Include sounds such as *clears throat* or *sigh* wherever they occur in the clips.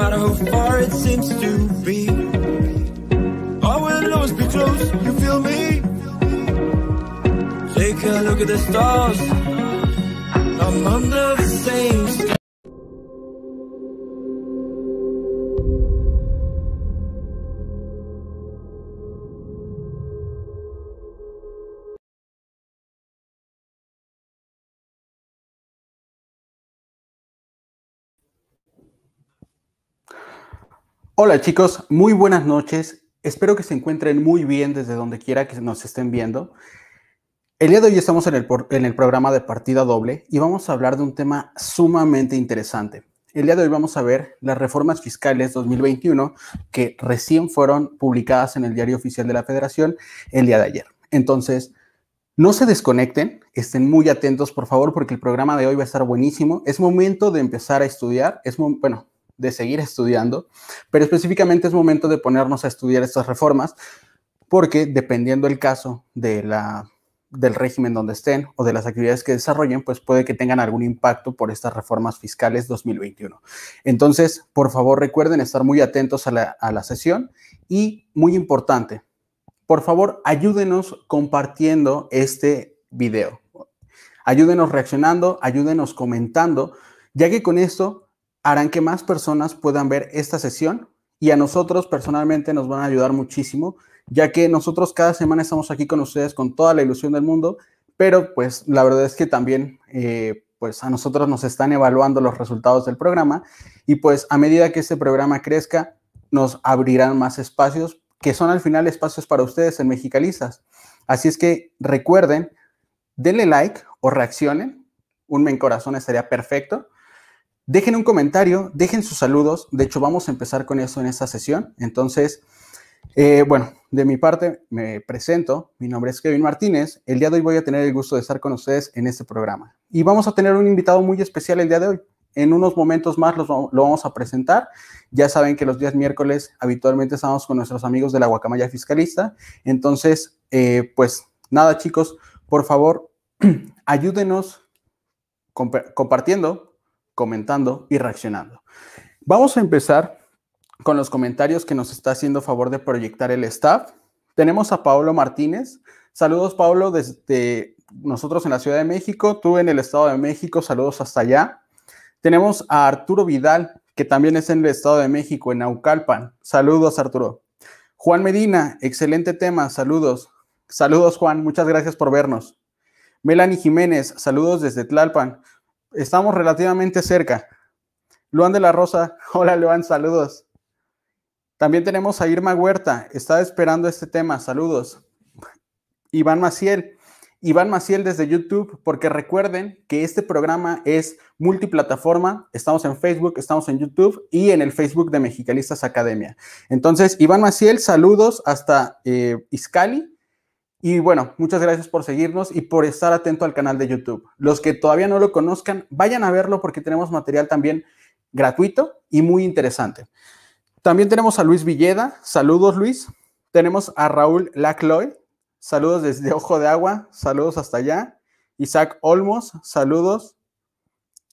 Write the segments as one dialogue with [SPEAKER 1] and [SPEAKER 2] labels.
[SPEAKER 1] matter how far it seems to be I will always be close, you feel me? Take a look at the stars I'm under the same
[SPEAKER 2] Hola chicos, muy buenas noches. Espero que se encuentren muy bien desde donde quiera que nos estén viendo. El día de hoy estamos en el, en el, programa de partida doble y vamos a hablar de un tema sumamente interesante. El día de hoy vamos a ver las reformas fiscales 2021 que recién fueron publicadas en el Diario Oficial de la Federación el día de ayer. Entonces, no se desconecten, estén muy atentos por favor porque el programa de hoy va a estar buenísimo. Es momento de empezar a estudiar, es bueno, de seguir estudiando, pero específicamente es momento de ponernos a estudiar estas reformas, porque dependiendo el caso de la, del régimen donde estén o de las actividades que desarrollen, pues puede que tengan algún impacto por estas reformas fiscales 2021. Entonces, por favor, recuerden estar muy atentos a la, a la sesión y, muy importante, por favor, ayúdenos compartiendo este video. Ayúdenos reaccionando, ayúdenos comentando, ya que con esto harán que más personas puedan ver esta sesión y a nosotros personalmente nos van a ayudar muchísimo, ya que nosotros cada semana estamos aquí con ustedes con toda la ilusión del mundo, pero pues la verdad es que también eh, pues a nosotros nos están evaluando los resultados del programa y pues a medida que este programa crezca nos abrirán más espacios que son al final espacios para ustedes en Mexicalizas. Así es que recuerden, denle like o reaccionen, un me corazón estaría perfecto Dejen un comentario, dejen sus saludos. De hecho, vamos a empezar con eso en esta sesión. Entonces, eh, bueno, de mi parte me presento. Mi nombre es Kevin Martínez. El día de hoy voy a tener el gusto de estar con ustedes en este programa. Y vamos a tener un invitado muy especial el día de hoy. En unos momentos más lo vamos a presentar. Ya saben que los días miércoles habitualmente estamos con nuestros amigos de la Guacamaya Fiscalista. Entonces, eh, pues nada chicos, por favor, *clears throat* ayúdenos compartiendo comentando y reaccionando. Vamos a empezar con los comentarios que nos está haciendo favor de proyectar el staff. Tenemos a Pablo Martínez. Saludos, Pablo, desde nosotros en la Ciudad de México, tú en el Estado de México. Saludos hasta allá. Tenemos a Arturo Vidal, que también es en el Estado de México, en Aucalpan. Saludos, Arturo. Juan Medina, excelente tema. Saludos. Saludos, Juan. Muchas gracias por vernos. Melanie Jiménez, saludos desde Tlalpan estamos relativamente cerca. Luan de la Rosa, *laughs* hola Luan, saludos. También tenemos a Irma Huerta, está esperando este tema, saludos. Iván Maciel, Iván Maciel desde YouTube, porque recuerden que este programa es multiplataforma. Estamos en Facebook, estamos en YouTube y en el Facebook de Mexicalistas Academia. Entonces, Iván Maciel, saludos hasta eh, y bueno, muchas gracias por seguirnos y por estar atento al canal de YouTube. Los que todavía no lo conozcan, vayan a verlo porque tenemos material también gratuito y muy interesante. También tenemos a Luis Villeda. Saludos, Luis. Tenemos a Raúl Lacloy. Saludos desde Ojo de Agua. Saludos hasta allá. Isaac Olmos. Saludos.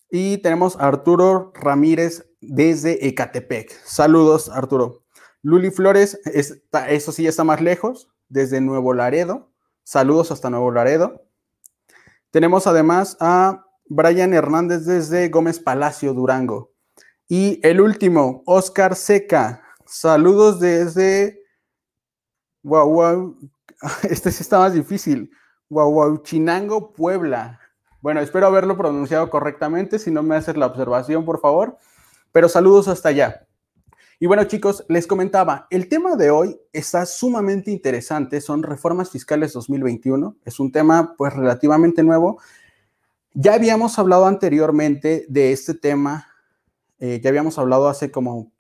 [SPEAKER 2] Y tenemos a Arturo Ramírez desde Ecatepec. Saludos, Arturo. Luli Flores, eso sí está más lejos desde Nuevo Laredo. Saludos hasta Nuevo Laredo. Tenemos además a Brian Hernández desde Gómez Palacio, Durango. Y el último, Oscar Seca. Saludos desde Guau, *laughs* Este sí está más difícil. Chinango, Puebla. Bueno, espero haberlo pronunciado correctamente. Si no me haces la observación, por favor. Pero saludos hasta allá. Y bueno chicos, les comentaba, el tema de hoy está sumamente interesante, son reformas fiscales 2021, es un tema pues relativamente nuevo. Ya habíamos hablado anteriormente de este tema, eh, ya habíamos hablado hace como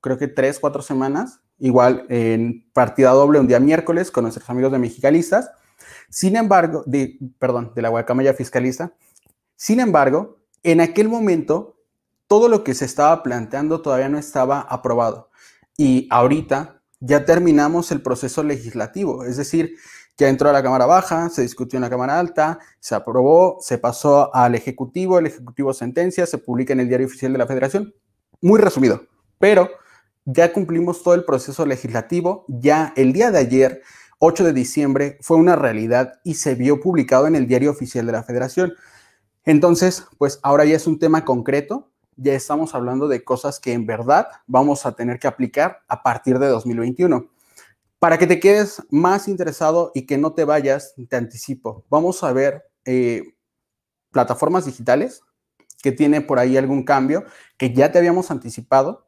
[SPEAKER 2] creo que tres, cuatro semanas, igual en partida doble un día miércoles con nuestros amigos de Mexicalistas. Sin embargo, de, perdón, de la Guacamaya Fiscalista. Sin embargo, en aquel momento todo lo que se estaba planteando todavía no estaba aprobado. Y ahorita ya terminamos el proceso legislativo, es decir, ya entró a la Cámara Baja, se discutió en la Cámara Alta, se aprobó, se pasó al Ejecutivo, el Ejecutivo sentencia, se publica en el Diario Oficial de la Federación. Muy resumido, pero ya cumplimos todo el proceso legislativo, ya el día de ayer, 8 de diciembre, fue una realidad y se vio publicado en el Diario Oficial de la Federación. Entonces, pues ahora ya es un tema concreto, ya estamos hablando de cosas que en verdad vamos a tener que aplicar a partir de 2021. Para que te quedes más interesado y que no te vayas, te anticipo, vamos a ver eh, plataformas digitales que tiene por ahí algún cambio que ya te habíamos anticipado.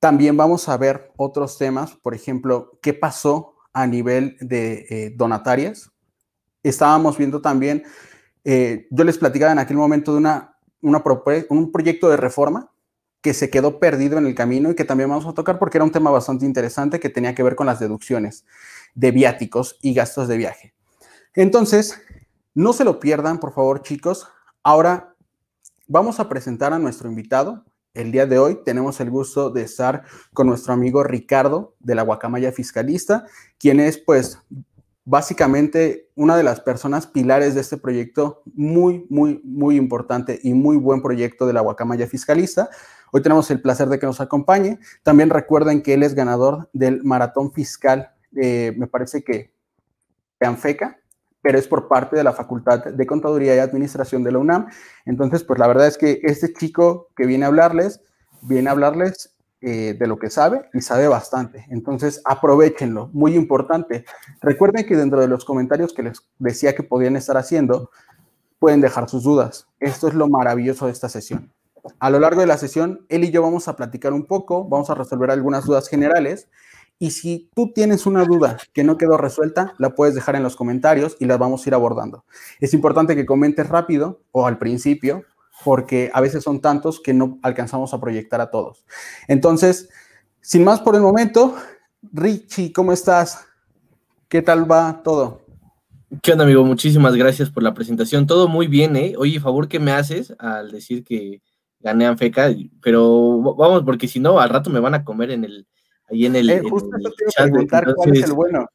[SPEAKER 2] También vamos a ver otros temas, por ejemplo, qué pasó a nivel de eh, donatarias. Estábamos viendo también, eh, yo les platicaba en aquel momento de una un proyecto de reforma que se quedó perdido en el camino y que también vamos a tocar porque era un tema bastante interesante que tenía que ver con las deducciones de viáticos y gastos de viaje. Entonces, no se lo pierdan, por favor, chicos. Ahora vamos a presentar a nuestro invitado. El día de hoy tenemos el gusto de estar con nuestro amigo Ricardo de la Guacamaya Fiscalista, quien es pues básicamente una de las personas pilares de este proyecto muy, muy, muy importante y muy buen proyecto de la Guacamaya Fiscalista. Hoy tenemos el placer de que nos acompañe. También recuerden que él es ganador del maratón fiscal, eh, me parece que de Anfeca, pero es por parte de la Facultad de Contaduría y Administración de la UNAM. Entonces, pues la verdad es que este chico que viene a hablarles, viene a hablarles eh, de lo que sabe y sabe bastante. Entonces, aprovechenlo, muy importante. Recuerden que dentro de los comentarios que les decía que podían estar haciendo, pueden dejar sus dudas. Esto es lo maravilloso de esta sesión. A lo largo de la sesión, él y yo vamos a platicar un poco, vamos a resolver algunas dudas generales. Y si tú tienes una duda que no quedó resuelta, la puedes dejar en los comentarios y las vamos a ir abordando. Es importante que comentes rápido o al principio porque a veces son tantos que no alcanzamos a proyectar a todos. Entonces, sin más por el momento, Richie, ¿cómo estás? ¿Qué tal va
[SPEAKER 3] todo? ¿Qué onda, amigo? Muchísimas gracias por la presentación. Todo muy bien, ¿eh? Oye, favor ¿qué me haces al decir que gané Anfeca, pero vamos, porque si no, al rato me van a comer en el, ahí en el, eh, justo
[SPEAKER 2] Preguntar cuál es el bueno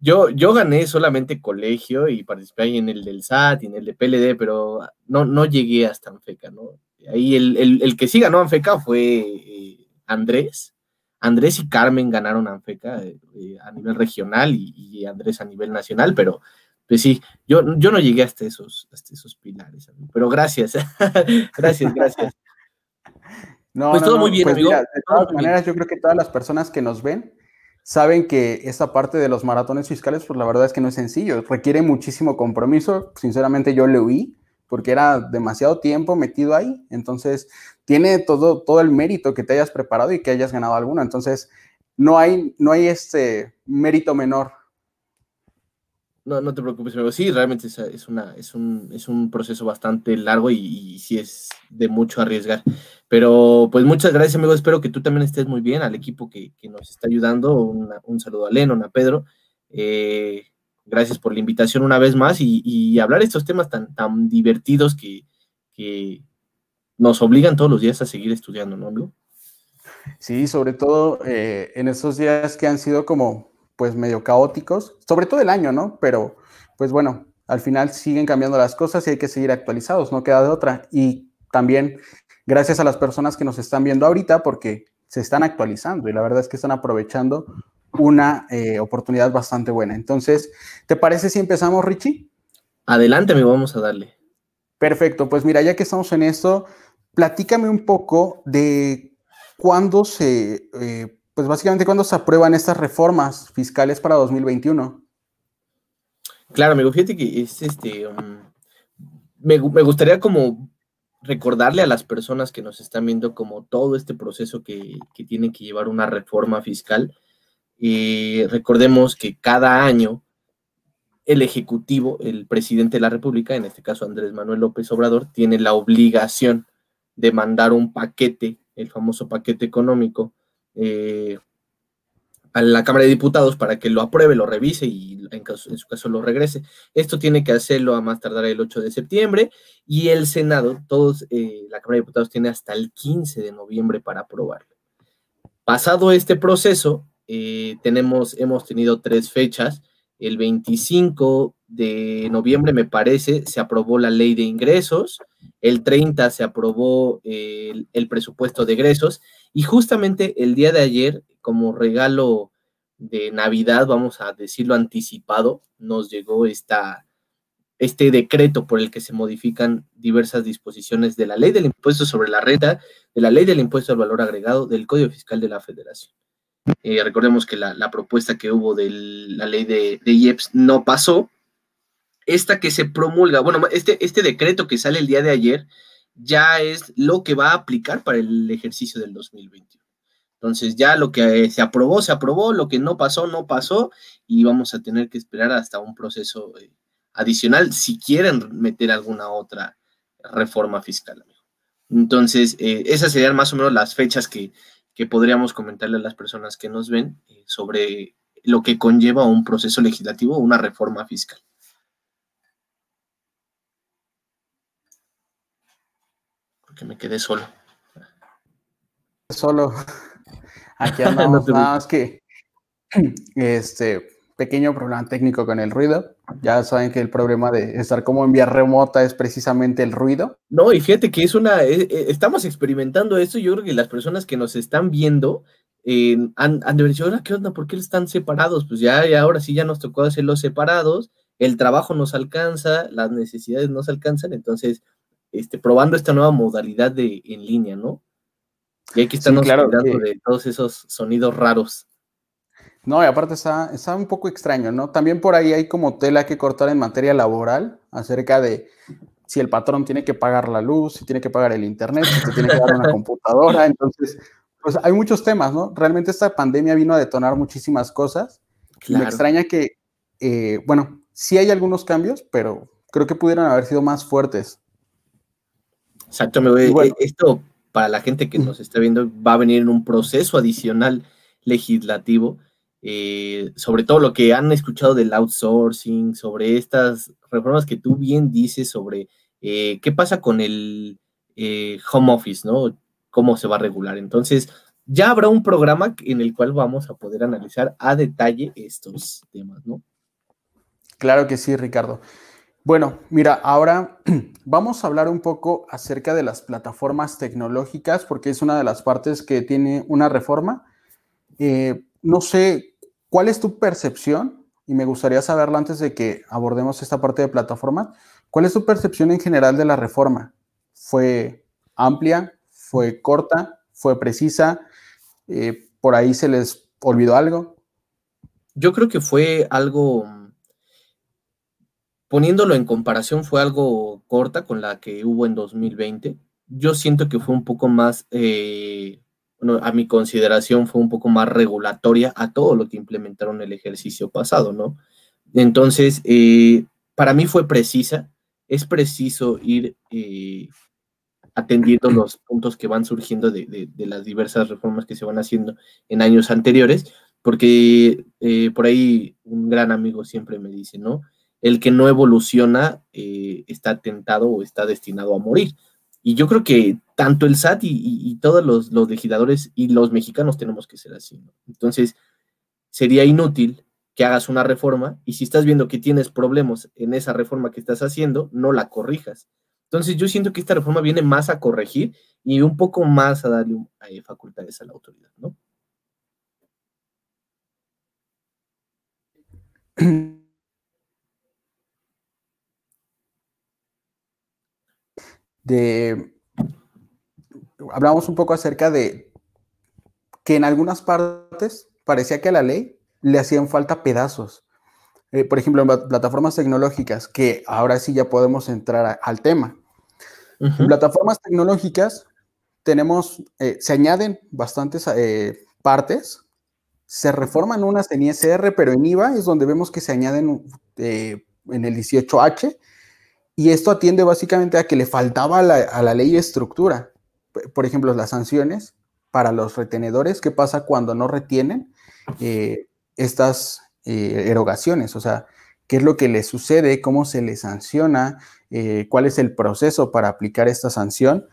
[SPEAKER 3] yo, yo gané solamente colegio y participé ahí en el del SAT y en el de PLD, pero no, no llegué hasta Anfeca, ¿no? Ahí el, el, que sí ganó Anfeca fue eh, Andrés. Andrés y Carmen ganaron Anfeca eh, eh, a nivel regional y, Andrés a nivel nacional, pero pues sí, yo, yo no llegué hasta esos, pilares, pero gracias, *laughs* gracias, gracias. *laughs*
[SPEAKER 2] No, pues, pues todo muy bien, de todas maneras, yo creo que todas las personas que nos ven saben que esta parte de los maratones fiscales, pues la verdad es que no es sencillo, requiere muchísimo compromiso. Sinceramente yo le huí porque era demasiado tiempo metido ahí. Entonces, tiene todo, todo el mérito que te hayas preparado y que hayas ganado alguno. Entonces, no hay, no hay este mérito menor.
[SPEAKER 3] No, no te preocupes, pero sí, realmente es, una, es, un, proceso bastante largo y, y sí es de mucho arriesgar. Pero pues muchas gracias, amigo. Espero que tú también estés muy bien, al equipo que, nos está ayudando. un saludo a Lennon, a Pedro. Eh, gracias por la invitación una vez más y, y hablar estos temas tan, tan divertidos que, nos obligan todos los días a seguir estudiando, ¿no, amigo?
[SPEAKER 2] Sí, sobre todo eh, en estos días que han sido como pues medio caóticos, sobre todo el año, ¿no? Pero pues bueno, al final siguen cambiando las cosas y hay que seguir actualizados, no queda de otra. Y también Gracias a las personas que nos están viendo ahorita porque se están actualizando y la verdad es que están aprovechando una eh, oportunidad bastante buena. Entonces, ¿te parece si empezamos, Richie? Adelante, me vamos a darle. Perfecto, pues mira, ya que estamos en esto, platícame un poco de cuándo se, eh, pues básicamente cuándo se aprueban estas reformas fiscales para 2021.
[SPEAKER 3] Claro, amigo, fíjate que es este, um, me, me, gustaría como recordarle a las personas que nos están viendo como todo este proceso que, tiene que llevar una reforma fiscal. y recordemos que cada año el Ejecutivo, el presidente de la República, en este caso Andrés Manuel López Obrador, tiene la obligación de mandar un paquete, el famoso paquete económico, eh, a la Cámara de Diputados para que lo apruebe, lo revise y en, en, su caso lo regrese. Esto tiene que hacerlo a más tardar el 8 de septiembre y el Senado, todos, eh, la Cámara de Diputados tiene hasta el 15 de noviembre para aprobarlo. Pasado este proceso, eh, tenemos, hemos tenido tres fechas. El 25 de noviembre, me parece, se aprobó la ley de ingresos. El 30 se aprobó eh, el, el presupuesto de egresos y justamente el día de ayer, como regalo de Navidad, vamos a decirlo anticipado, nos llegó esta, este decreto por el que se modifican diversas disposiciones de la ley del impuesto sobre la renta, de la ley del impuesto al valor agregado, del Código Fiscal de la Federación. Eh, recordemos que la, propuesta que hubo de la ley de, de, IEPS no pasó. Esta que se promulga, bueno, este, este decreto que sale el día de ayer, ya es lo que va a aplicar para el ejercicio del 2021. Entonces ya lo que eh, se aprobó, se aprobó, lo que no pasó, no pasó, y vamos a tener que esperar hasta un proceso eh, adicional si quieren meter alguna otra reforma fiscal. Amigo. Entonces, eh, esas serían más o menos las fechas que, podríamos comentarle a las personas que nos ven sobre lo que conlleva un proceso legislativo o una reforma fiscal.
[SPEAKER 2] que me quedé solo. Solo. *laughs* Aquí andamos, más que *clears throat* este pequeño problema técnico con el ruido. Ya saben que el problema de estar como en vía remota es precisamente el ruido. No,
[SPEAKER 3] y fíjate que es una, eh, eh, estamos experimentando esto. Yo creo que las personas que nos están viendo eh, han, han de qué onda, ¿por qué están separados? Pues ya, ya ahora sí ya nos tocó hacerlos separados, el trabajo nos alcanza, las necesidades nos alcanzan, entonces este, probando esta nueva modalidad de, en línea, ¿no? Y aquí estamos hablando de todos esos sonidos raros.
[SPEAKER 2] No, y aparte está, un poco extraño, ¿no? También por ahí hay como tela que cortar en materia laboral acerca de si el patrón tiene que pagar la luz, si tiene que pagar el internet, si tiene que pagar una *laughs* computadora. Entonces, pues hay muchos temas, ¿no? Realmente esta pandemia vino a detonar muchísimas cosas. Y me extraña que, eh, bueno, sí hay algunos cambios, pero creo que pudieran haber sido más fuertes.
[SPEAKER 3] Exacto, me eh, decir eh, esto para la gente que nos está viendo va a venir en un proceso adicional legislativo, eh, sobre todo lo que han escuchado del outsourcing, sobre estas reformas que tú bien dices, sobre qué pasa con el home office, ¿no? Cómo se va a regular. Entonces, ya habrá un programa en el cual vamos a poder analizar a detalle estos temas, ¿no?
[SPEAKER 2] Claro que sí, Ricardo. Bueno, mira, ahora *clears throat* vamos a hablar un poco acerca de las plataformas tecnológicas, porque es una de las partes que tiene una reforma. Eh, no sé, ¿cuál es tu percepción? Y me gustaría saberlo antes de que abordemos esta parte de plataformas. ¿Cuál es tu percepción en general de la reforma? ¿Fue amplia? ¿Fue corta? ¿Fue precisa? Eh, ¿Por ahí se les olvidó algo? Yo creo que fue algo
[SPEAKER 3] poniéndolo en comparación, fue algo corta con la que hubo en 2020. Yo siento que fue un poco más, eh, a mi consideración fue un poco más regulatoria a todo lo que implementaron el ejercicio pasado, ¿no? Entonces, eh, para mí fue precisa, es preciso ir eh, atendiendo los puntos que van surgiendo de, de, las diversas reformas que se van haciendo en años anteriores, porque por ahí un gran amigo siempre me dice, ¿no? el que no evoluciona eh, está tentado o está destinado a morir. Y yo creo que tanto el SAT y, todos los, legisladores y los mexicanos tenemos que ser así. Entonces, sería inútil que hagas una reforma y si estás viendo que tienes problemas en esa reforma que estás haciendo, no la corrijas. Entonces, yo siento que esta reforma viene más a corregir y un poco más a darle eh, facultades a la autoridad, ¿no?
[SPEAKER 2] *clears throat* de... Hablamos un poco acerca de que en algunas partes parecía que a la ley le hacían falta pedazos. Eh, por ejemplo, en plataformas tecnológicas, que ahora sí ya podemos entrar al tema. En plataformas tecnológicas tenemos, eh, se añaden bastantes eh, partes, se reforman unas en ISR, pero en IVA es donde vemos que se añaden en el 18H y esto atiende básicamente a que le faltaba a la, ley estructura. Por ejemplo, las sanciones para los retenedores, ¿qué pasa cuando no retienen eh, estas eh, erogaciones? O sea, ¿qué es lo que les sucede? ¿Cómo se les sanciona? Eh, ¿Cuál es el proceso para aplicar esta sanción?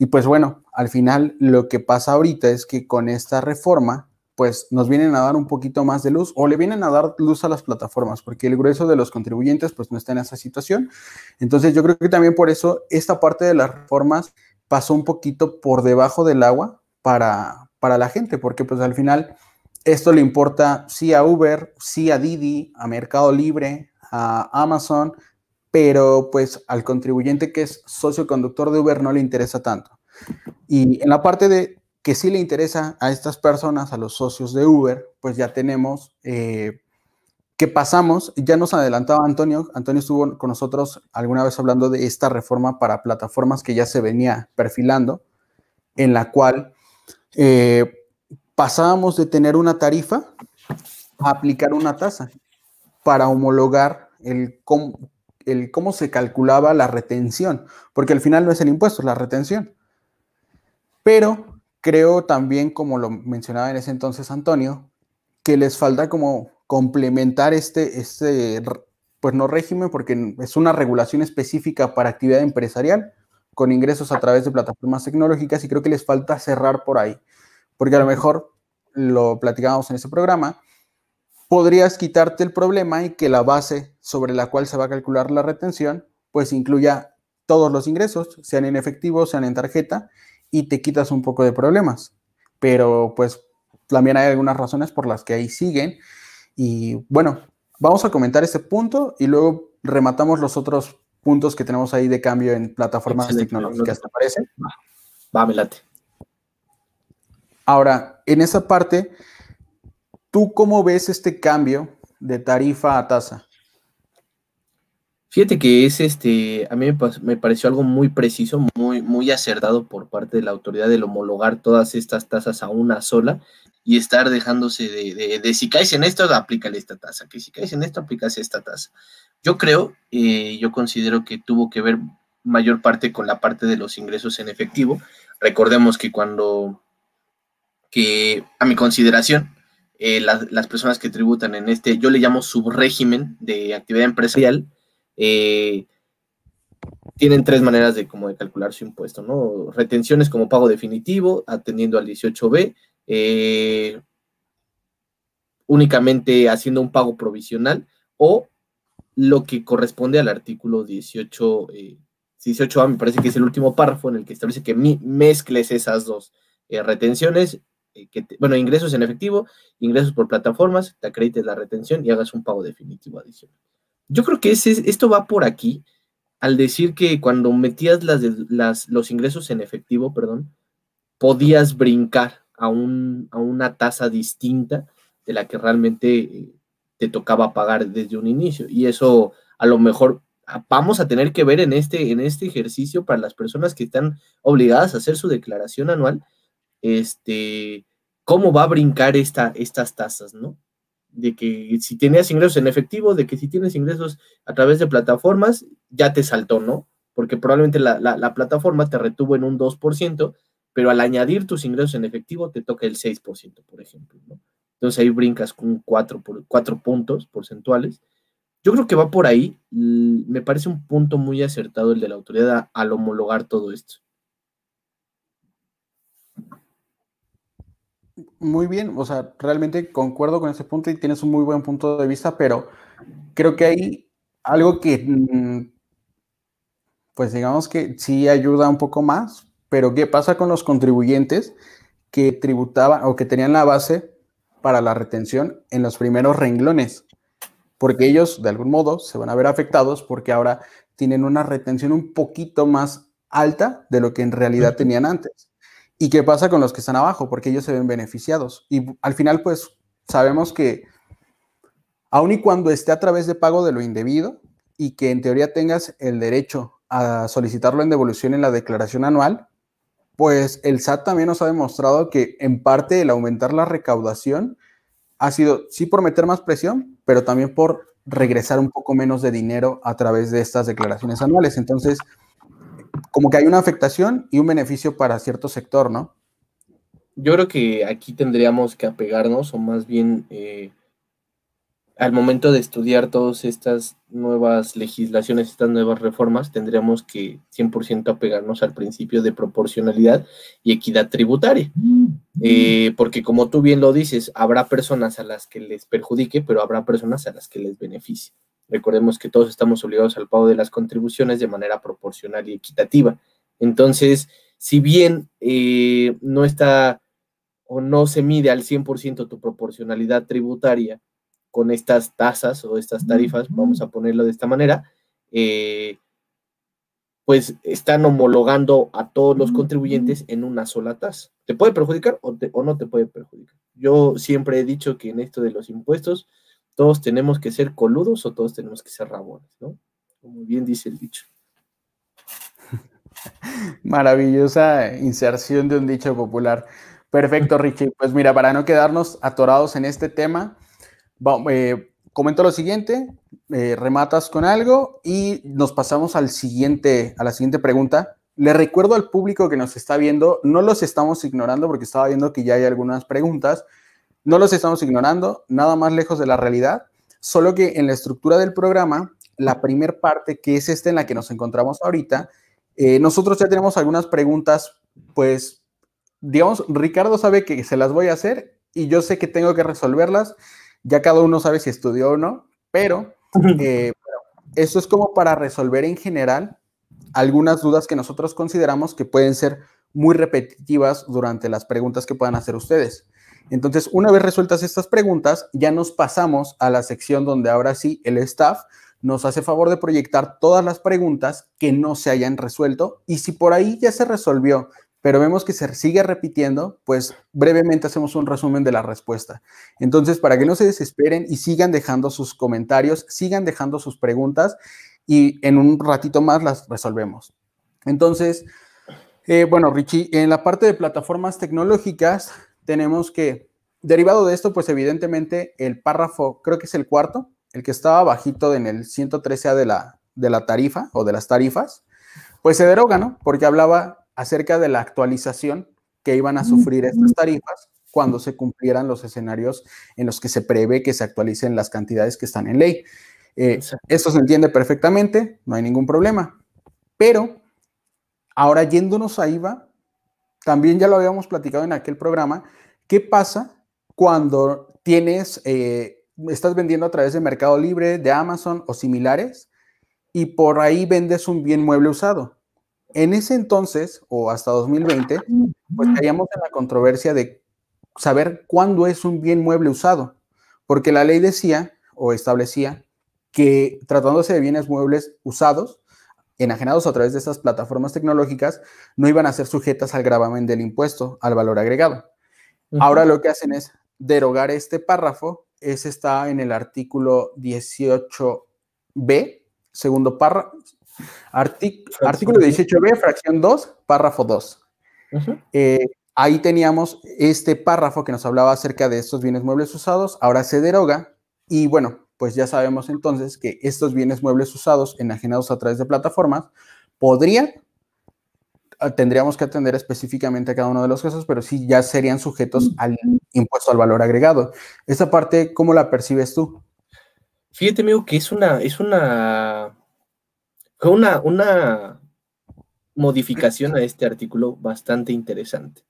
[SPEAKER 2] Y pues bueno, al final lo que pasa ahorita es que con esta reforma pues nos vienen a dar un poquito más de luz o le vienen a dar luz a las plataformas, porque el grueso de los contribuyentes pues no está en esa situación. Entonces yo creo que también por eso esta parte de las reformas pasó un poquito por debajo del agua para, para la gente, porque pues al final esto le importa sí a Uber, sí a Didi, a Mercado Libre, a Amazon, pero pues al contribuyente que es socio conductor de Uber no le interesa tanto. Y en la parte de que sí le interesa a estas personas, a los socios de Uber, pues ya tenemos eh, que pasamos, ya nos adelantaba Antonio, Antonio estuvo con nosotros alguna vez hablando de esta reforma para plataformas que ya se venía perfilando, en la cual eh, pasábamos de tener una tarifa a aplicar una tasa para homologar el cómo, el cómo se calculaba la retención, porque al final no es el impuesto, es la retención. Pero Creo también, como lo mencionaba en ese entonces Antonio, que les falta como complementar este, este pues no régimen, porque es una regulación específica para actividad empresarial con ingresos a través de plataformas tecnológicas y creo que les falta cerrar por ahí, porque a lo mejor lo platicábamos en ese programa, podrías quitarte el problema y que la base sobre la cual se va a calcular la retención, pues incluya todos los ingresos, sean en efectivo, sean en tarjeta, y te quitas un poco de problemas. Pero pues también hay algunas razones por las que ahí siguen. Y bueno, vamos a comentar ese punto y luego rematamos los otros puntos que tenemos ahí de cambio en plataformas tecnológicas, ¿te parece? Va, Ahora, en esa parte, ¿tú cómo ves este cambio de tarifa a tasa?
[SPEAKER 3] Fíjate que es este, a mí me, pareció algo muy preciso, muy, muy acertado por parte de la autoridad el homologar todas estas tasas a una sola y estar dejándose de, de, si caes en esto, aplícale esta tasa, que si caes en esto, aplica esta tasa. Yo creo, eh, yo considero que tuvo que ver mayor parte con la parte de los ingresos en efectivo. Recordemos que cuando, que a mi consideración, eh, las, las personas que tributan en este, yo le llamo subrégimen de actividad empresarial, eh, tienen tres maneras de, calcular su impuesto, ¿no? Retenciones como pago definitivo, atendiendo al 18B, eh, únicamente haciendo un pago provisional o lo que corresponde al artículo 18, 18A, eh, me parece que es el último párrafo en el que establece que mezcles esas dos retenciones, que bueno, ingresos en efectivo, ingresos por plataformas, te acredites la retención y hagas un pago definitivo adicional. Yo creo que esto va por aquí al decir que cuando metías los ingresos en efectivo, perdón, podías brincar a, una tasa distinta de la que realmente eh, te tocaba pagar desde un inicio. Y eso a lo mejor vamos a tener que ver este, en este, ejercicio para las personas que están obligadas a hacer su declaración anual, este, cómo va a brincar estas tasas, ¿no? de que si tenías ingresos en efectivo, de que si tienes ingresos a través de plataformas, ya te saltó, ¿no? Porque probablemente la, plataforma te retuvo en un 2%, pero al añadir tus ingresos en efectivo te toca el 6%, por ejemplo, ¿no? Entonces ahí brincas con cuatro puntos porcentuales. Yo creo que va por ahí. Me parece un punto muy acertado el de la autoridad al homologar todo esto.
[SPEAKER 2] Muy bien, o sea, realmente concuerdo con ese punto y tienes un muy buen punto de vista, pero creo que hay algo que, mm, pues digamos que sí ayuda un poco más, pero ¿qué pasa con los contribuyentes que tributaban o que tenían la base para la retención en los primeros renglones? Porque ellos, de algún modo, se van a ver afectados porque ahora tienen una retención un poquito más alta de lo que en realidad tenían antes. ¿Y qué pasa con los que están abajo? Porque ellos se ven beneficiados. Y al final, pues sabemos que aun y cuando esté a través de pago de lo indebido y que en teoría tengas el derecho a solicitarlo en devolución en la declaración anual, pues el SAT también nos ha demostrado que en parte el aumentar la recaudación ha sido sí por meter más presión, pero también por regresar un poco menos de dinero a través de estas declaraciones anuales. Entonces, como que hay una afectación y un beneficio para cierto sector, ¿no?
[SPEAKER 3] Yo creo que aquí tendríamos que apegarnos, o más bien eh, al momento de estudiar todas estas nuevas legislaciones, estas nuevas reformas, tendríamos que 100% apegarnos al principio de proporcionalidad y equidad tributaria. Mm. Eh, porque como tú bien lo dices, habrá personas a las que les perjudique, pero habrá personas a las que les beneficie. Recordemos que todos estamos obligados al pago de las contribuciones de manera proporcional y equitativa. Entonces, si bien eh, no está o no se mide al 100% tu proporcionalidad tributaria con estas tasas o estas tarifas, vamos a ponerlo de esta manera, eh, pues están homologando a todos los contribuyentes en una sola tasa. ¿Te puede perjudicar o no te puede perjudicar? Yo siempre he dicho que en esto de los impuestos, todos tenemos que ser coludos o todos tenemos que ser rabones, ¿no? Como bien dice el dicho.
[SPEAKER 2] *laughs* Maravillosa inserción de un dicho popular. Perfecto, Richie. Pues mira, para no quedarnos atorados en este tema, eh, comento lo siguiente, eh, rematas con algo y nos pasamos al siguiente, a la siguiente pregunta. Le recuerdo al público que nos está viendo, no los estamos ignorando porque estaba viendo que ya hay algunas preguntas, no los estamos ignorando, nada más lejos de la realidad, solo que en la estructura del programa, la primer parte, que es esta en la que nos encontramos ahorita, eh, nosotros ya tenemos algunas preguntas, pues, digamos, Ricardo sabe que se las voy a hacer y yo sé que tengo que resolverlas, ya cada uno sabe si estudió o no, pero eh, esto es como para resolver en general algunas dudas que nosotros consideramos que pueden ser muy repetitivas durante las preguntas que puedan hacer ustedes. Entonces, una vez resueltas estas preguntas, ya nos pasamos a la sección donde ahora sí el staff nos hace favor de proyectar todas las preguntas que no se hayan resuelto y si por ahí ya se resolvió, pero vemos que se sigue repitiendo, pues brevemente hacemos un resumen de la respuesta. Entonces, para que no se desesperen y sigan dejando sus comentarios, sigan dejando sus preguntas y en un ratito más las resolvemos. Entonces, eh, bueno, Richie, en la parte de plataformas tecnológicas, tenemos que, derivado de esto, pues evidentemente el párrafo, creo que es el cuarto, el que estaba bajito en el 113A de la, de la tarifa o de las tarifas, pues se deroga, ¿no? Porque hablaba acerca de la actualización que iban a sufrir estas tarifas cuando se cumplieran los escenarios en los que se prevé que se actualicen las cantidades que están en ley. Eh, esto se entiende perfectamente, no hay ningún problema. Pero ahora yéndonos a IVA, también ya lo habíamos platicado en aquel programa. ¿Qué pasa cuando tienes, eh, estás vendiendo a través de Mercado Libre, de Amazon o similares y por ahí vendes un bien mueble usado? En ese entonces, o hasta 2020, pues caíamos en la controversia de saber cuándo es un bien mueble usado, porque la ley decía o establecía que tratándose de bienes muebles usados, enajenados a través de estas plataformas tecnológicas, no iban a ser sujetas al gravamen del impuesto al valor agregado. Ahora lo que hacen es derogar este párrafo, ese está en el artículo 18b, segundo párrafo, artículo 18b, fracción 2, párrafo 2. Eh, ahí teníamos este párrafo que nos hablaba acerca de estos bienes muebles usados, ahora se deroga y bueno, pues ya sabemos entonces que estos bienes muebles usados, enajenados a través de plataformas, podrían, ah, tendríamos que atender específicamente a cada uno de los casos, pero sí ya serían sujetos al impuesto al valor agregado. Esta parte, ¿cómo la percibes tú?
[SPEAKER 3] Fíjate, amigo, que es una, es una, una, una modificación a este artículo bastante interesante.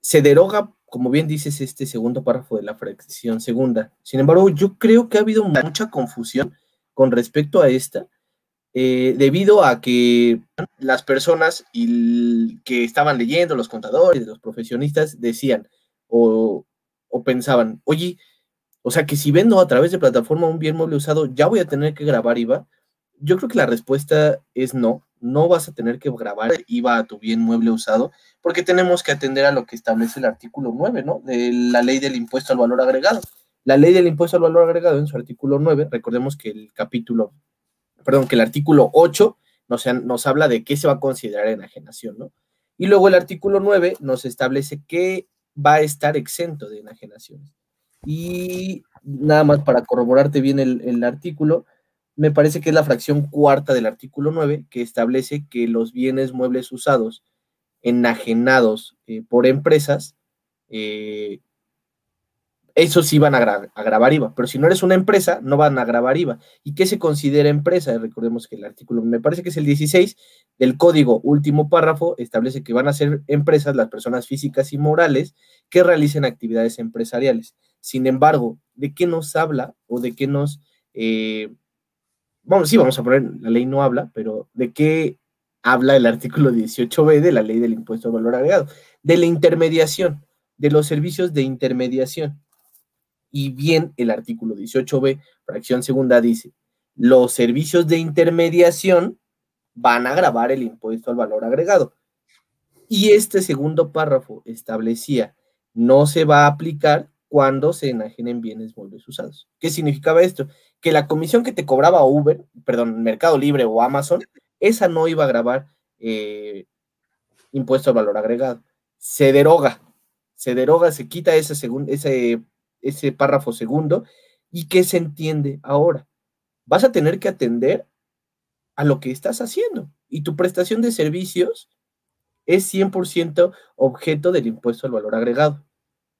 [SPEAKER 3] Se deroga como bien dices, este segundo párrafo de la fracción segunda. Sin embargo, yo creo que ha habido mucha confusión con respecto a esta, eh, debido a que las personas y que estaban leyendo, los contadores, los profesionistas, decían o, o pensaban, oye, o sea que si vendo a través de plataforma un bien mueble usado, ya voy a tener que grabar IVA. Yo creo que la respuesta es no, no vas a tener que grabar IVA a tu bien mueble usado, porque tenemos que atender a lo que establece el artículo 9, ¿no? De la ley del impuesto al valor agregado. La ley del impuesto al valor agregado en su artículo 9, recordemos que el capítulo, perdón, que el artículo 8 nos, nos habla de qué se va a considerar enajenación, ¿no? Y luego el artículo 9 nos establece qué va a estar exento de enajenación. Y nada más para corroborarte bien el, el artículo, me parece que es la fracción cuarta del artículo 9, que establece que los bienes muebles usados, enajenados eh, por empresas, eh, esos sí van a, grabar IVA, pero si no eres una empresa, no van a grabar IVA. ¿Y qué se considera empresa? Recordemos que el artículo, me parece que es el 16 del código, último párrafo, establece que van a ser empresas las personas físicas y morales que realicen actividades empresariales. Sin embargo, ¿de qué nos habla o de qué nos... Eh, vamos, sí, vamos a poner, la ley no habla, pero ¿de qué habla el artículo 18b de la ley del impuesto al valor agregado? De la intermediación, de los servicios de intermediación. Y bien, el artículo 18b, fracción segunda, dice, los servicios de intermediación van a grabar el impuesto al valor agregado. Y este segundo párrafo establecía, no se va a aplicar cuando se enajenen bienes muebles usados. ¿Qué significaba esto? Que la comisión que te cobraba Uber, perdón, Mercado Libre o Amazon, esa no iba a grabar eh, impuesto al valor agregado. Se deroga, se deroga, se quita ese, ese, ese párrafo segundo. ¿Y qué se entiende ahora? Vas a tener que atender a lo que estás haciendo y tu prestación de servicios es 100% objeto del impuesto al valor agregado.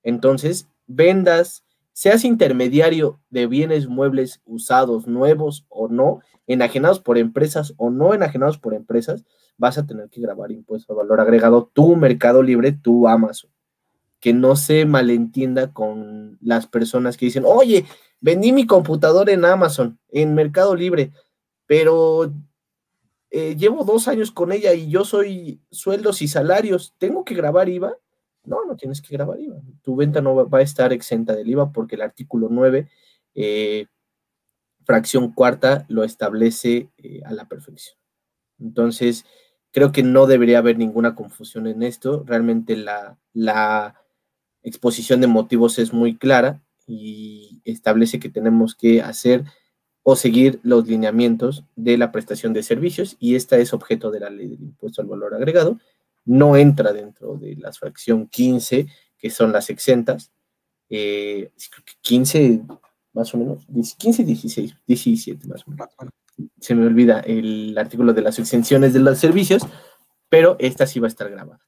[SPEAKER 3] Entonces, vendas, seas intermediario de bienes muebles usados, nuevos o no, enajenados por empresas o no enajenados por empresas, vas a tener que grabar impuesto a valor agregado tu Mercado Libre, tu Amazon. Que no se malentienda con las personas que dicen, oye, vendí mi computador en Amazon, en Mercado Libre, pero eh, llevo dos años con ella y yo soy sueldos y salarios, ¿tengo que grabar IVA? No, no tienes que grabar IVA. Tu venta no va, a estar exenta del IVA porque el artículo 9, eh, fracción cuarta, lo establece eh, a la perfección. Entonces, creo que no debería haber ninguna confusión en esto. Realmente la, la exposición de motivos es muy clara y establece que tenemos que hacer o seguir los lineamientos de la prestación de servicios y esta es objeto de la ley del impuesto al valor agregado no entra dentro de la fracción 15, que son las exentas. Eh, 15, más o menos, 15, 16, 17 más o menos. Se me olvida el artículo de las exenciones de los servicios, pero esta sí va a estar grabada.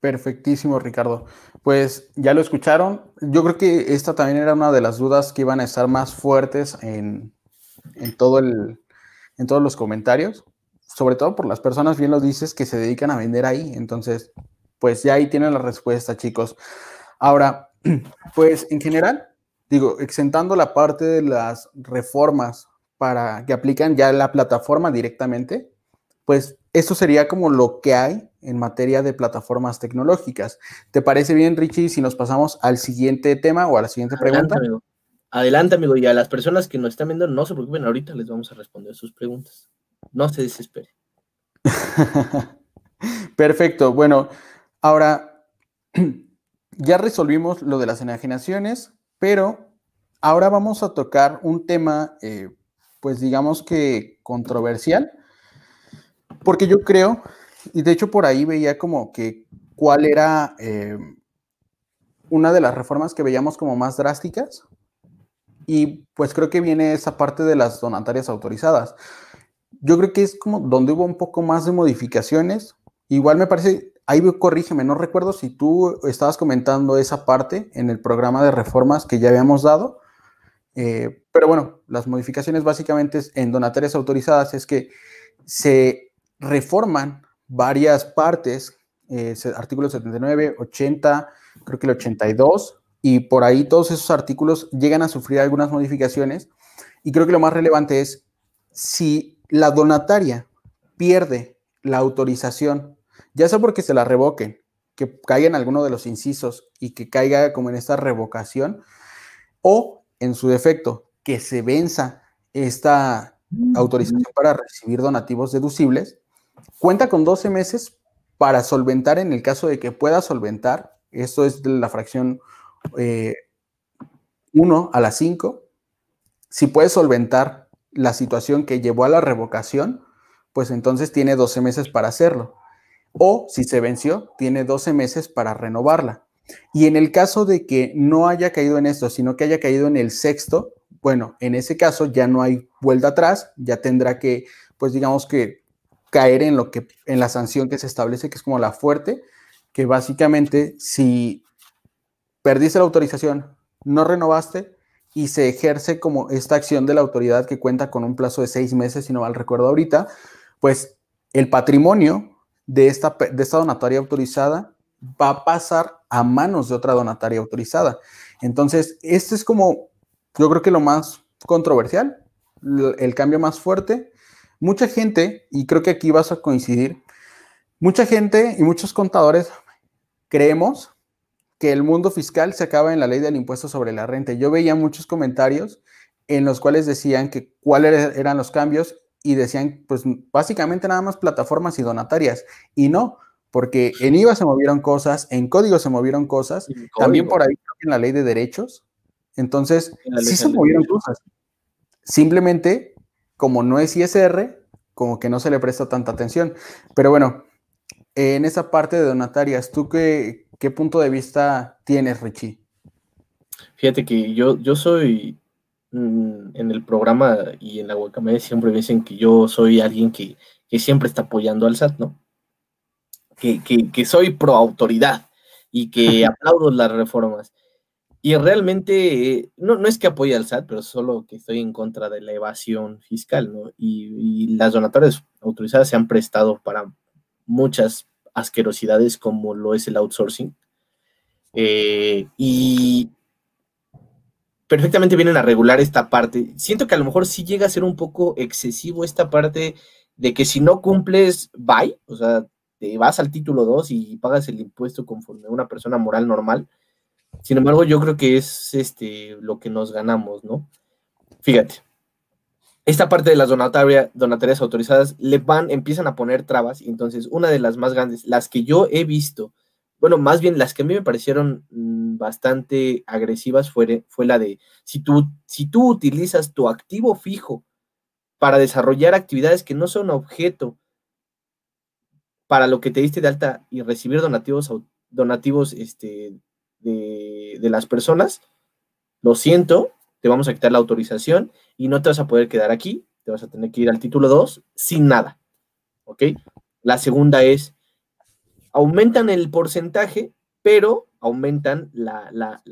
[SPEAKER 2] Perfectísimo, Ricardo. Pues ya lo escucharon. Yo creo que esta también era una de las dudas que iban a estar más fuertes en, todo en todos los comentarios sobre todo por las personas, bien lo dices, que se dedican a vender ahí. Entonces, pues ya ahí tienen la respuesta, chicos. Ahora, *clears throat* pues en general, digo, exentando la parte de las reformas para que aplican ya la plataforma directamente, pues eso sería como lo que hay en materia de plataformas tecnológicas. ¿Te parece bien, Richie, si nos pasamos al siguiente tema o a la siguiente pregunta? Adelante, amigo.
[SPEAKER 3] Adelante, amigo. Y a las personas que nos están viendo, no se preocupen, ahorita les vamos a responder sus preguntas. No se desespere.
[SPEAKER 2] *laughs* Perfecto. Bueno, ahora *clears throat* ya resolvimos lo de las enajenaciones, pero ahora vamos a tocar un tema, eh, pues digamos que controversial, porque yo creo, y de hecho por ahí veía como que cuál era eh, una de las reformas que veíamos como más drásticas, y pues creo que viene esa parte de las donatarias autorizadas yo creo que es como donde hubo un poco más de modificaciones. Igual me parece, ahí corrígeme, no recuerdo si tú estabas comentando esa parte en el programa de reformas que ya habíamos dado. Eh, pero bueno, las modificaciones básicamente en donatarias autorizadas es que se reforman varias partes, eh, artículo 79, 80, creo que el 82, y por ahí todos esos artículos llegan a sufrir algunas modificaciones. Y creo que lo más relevante es si la donataria pierde la autorización, ya sea porque se la revoquen, que caiga en alguno de los incisos y que caiga como en esta revocación, o en su defecto, que se venza esta mm. autorización para recibir donativos deducibles, cuenta con 12 meses para solventar en el caso de que pueda solventar, esto es de la fracción 1 eh, a la 5, si puede solventar la situación que llevó a la revocación, pues entonces tiene 12 meses para hacerlo. O si se venció, tiene 12 meses para renovarla. Y en el caso de que no haya caído en esto, sino que haya caído en el sexto, bueno, en ese caso ya no hay vuelta atrás, ya tendrá que, pues digamos que caer en lo que en la sanción que se establece, que es como la fuerte, que básicamente si perdiste la autorización, no renovaste, y se ejerce como esta acción de la autoridad que cuenta con un plazo de seis meses, si no mal recuerdo ahorita, pues el patrimonio de esta, de esta donataria autorizada va a pasar a manos de otra donataria autorizada. Entonces, este es como, yo creo que lo más controversial, el cambio más fuerte. Mucha gente, y creo que aquí vas a coincidir, mucha gente y muchos contadores creemos el mundo fiscal se acaba en la ley del impuesto sobre la renta. Yo veía muchos comentarios en los cuales decían que cuáles er, eran los cambios y decían, pues básicamente nada más plataformas y donatarias. Y no, porque en IVA se movieron cosas, en código se movieron cosas, también por ahí en la ley de derechos. Entonces, sí se movieron cosas. Simplemente, como no es ISR, como que no se le presta tanta atención. Pero bueno, en esa parte de donatarias, ¿tú qué, ¿Qué punto de vista tienes, Richie?
[SPEAKER 3] Fíjate que yo, yo soy mm, en el programa y en la Guacamaya siempre dicen que yo soy alguien que, siempre está apoyando al SAT, ¿no? Que, soy pro autoridad y que *laughs* aplaudo las reformas. Y realmente, no, no es que apoye al SAT, pero solo que estoy en contra de la evasión fiscal, ¿no? Y, las donatorias autorizadas se han prestado para muchas asquerosidades como lo es el outsourcing. Eh, y perfectamente vienen a regular esta parte. Siento que a lo mejor sí llega a ser un poco excesivo esta parte de que si no cumples, bye, o sea, te vas al título 2 y pagas el impuesto conforme una persona moral normal. Sin embargo, yo creo que es este lo que nos ganamos, ¿no? Fíjate, esta parte de las donataria, donatarias autorizadas le van, empiezan a poner trabas. Y entonces, una de las más grandes, las que yo he visto, bueno, más bien las que a mí me parecieron mm, bastante agresivas fue, fue la de si tú, si tú utilizas tu activo fijo para desarrollar actividades que no son objeto para lo que te diste de alta y recibir donativos, donativos este, de, de las personas, lo siento, te vamos a quitar la autorización y no te vas a poder quedar aquí, te vas a tener que ir al título 2 sin nada. ¿Ok? La segunda es, aumentan el porcentaje, pero aumentan la, la,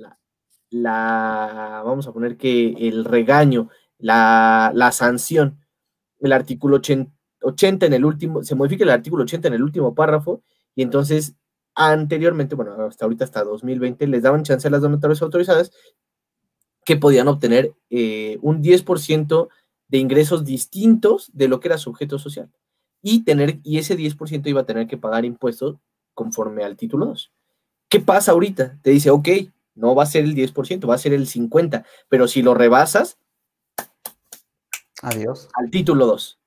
[SPEAKER 3] la, vamos a poner que el regaño, la, la sanción. El artículo 80, 80 en el último, se modifica el artículo 80 en el último párrafo y entonces anteriormente, bueno, hasta ahorita, hasta 2020, les daban chance a las donatorias autorizadas que podían obtener eh, un 10% de ingresos distintos de lo que era sujeto social. Y, tener, y ese 10% iba a tener que pagar impuestos conforme al título 2. ¿Qué pasa ahorita? Te dice, ok, no va a ser el 10%, va a ser el 50%, pero si lo rebasas, adiós. Al título 2.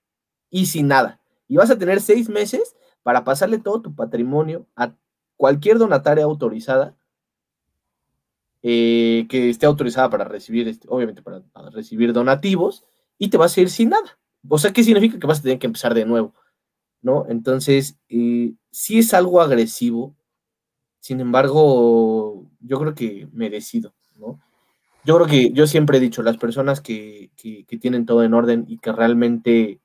[SPEAKER 3] Y sin nada. Y vas a tener seis meses para pasarle todo tu patrimonio a cualquier donataria autorizada eh, que esté autorizada para recibir, este, obviamente para, recibir donativos, y te vas a ir sin nada. O sea, ¿qué significa que vas a tener que empezar de nuevo? ¿No? Entonces, eh, si es algo agresivo, sin embargo, yo creo que merecido, ¿no? Yo creo que yo siempre he dicho, las personas que, que, tienen todo en orden y que realmente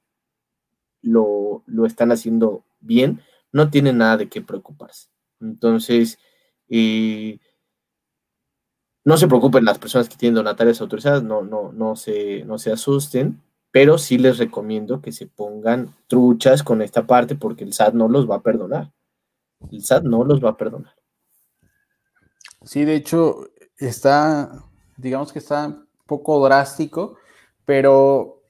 [SPEAKER 3] lo, lo están haciendo bien, no tienen nada de qué preocuparse. Entonces, eh, no se preocupen las personas que tienen donatarias autorizadas, no, no, no, se, no se asusten, pero sí les recomiendo que se pongan truchas con esta parte porque el SAT no los va a perdonar. El SAT no los va a perdonar.
[SPEAKER 2] Sí, de hecho, está, digamos que está un poco drástico, pero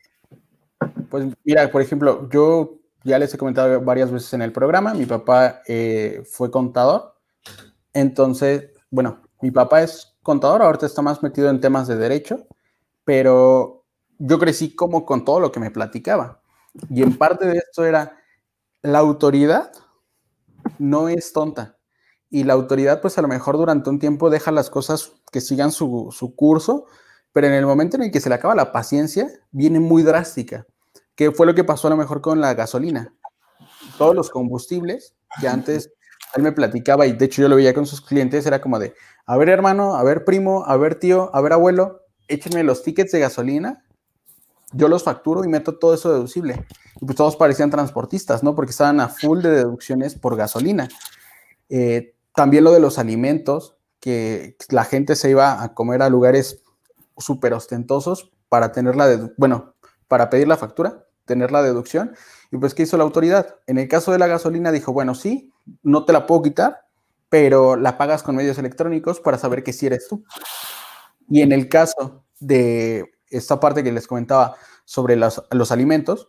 [SPEAKER 2] pues mira, por ejemplo, yo ya les he comentado varias veces en el programa, mi papá eh, fue contador, entonces, bueno, mi papá es contador, ahorita está más metido en temas de derecho, pero yo crecí como con todo lo que me platicaba. Y en parte de esto era, la autoridad no es tonta. Y la autoridad, pues a lo mejor durante un tiempo deja las cosas que sigan su, su curso, pero en el momento en el que se le acaba la paciencia, viene muy drástica, que fue lo que pasó a lo mejor con la gasolina. Todos los combustibles que antes él me platicaba y de hecho yo lo veía con sus clientes, era como de, a ver hermano, a ver primo, a ver tío, a ver abuelo, échenme los tickets de gasolina, yo los facturo y meto todo eso deducible. Y pues todos parecían transportistas, ¿no? Porque estaban a full de deducciones por gasolina. Eh, también lo de los alimentos, que la gente se iba a comer a lugares súper ostentosos para tener la, bueno, para pedir la factura, tener la deducción. Y pues, ¿qué hizo la autoridad? En el caso de la gasolina dijo, bueno, sí, no te la puedo quitar, pero la pagas con medios electrónicos para saber que si eres tú. Y en el caso de esta parte que les comentaba sobre los, alimentos,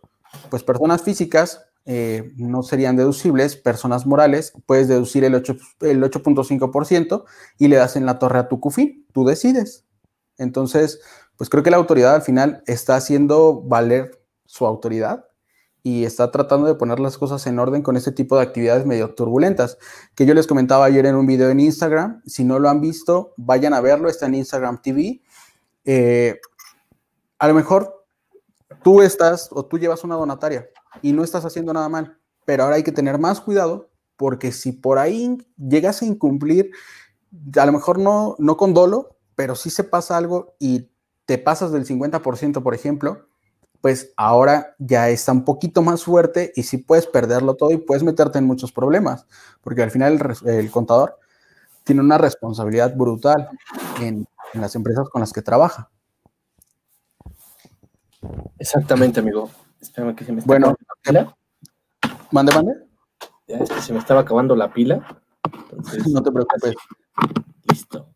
[SPEAKER 2] pues personas físicas eh, no serían deducibles, personas morales puedes deducir el 8.5% y le das en la torre a tu cufín, tú decides. Entonces, pues creo que la autoridad al final está haciendo valer su autoridad y está tratando de poner las cosas en orden con este tipo de actividades medio turbulentas, que yo les comentaba ayer en un video en Instagram. Si no lo han visto, vayan a verlo, está en Instagram TV. Eh, a lo mejor tú estás o tú llevas una donataria y no estás haciendo nada mal, pero ahora hay que tener más cuidado porque si por ahí llegas a incumplir, a lo mejor no, no con dolo, pero si se pasa algo y te pasas del 50%, por ejemplo, pues ahora ya está un poquito más fuerte y si puedes perderlo todo y puedes meterte en muchos problemas, porque al final el, contador tiene una responsabilidad brutal en, las empresas con las que trabaja.
[SPEAKER 3] Exactamente, amigo. Espérame que se me bueno, Mande, mande. se me estaba acabando la pila. no te preocupes. Listo.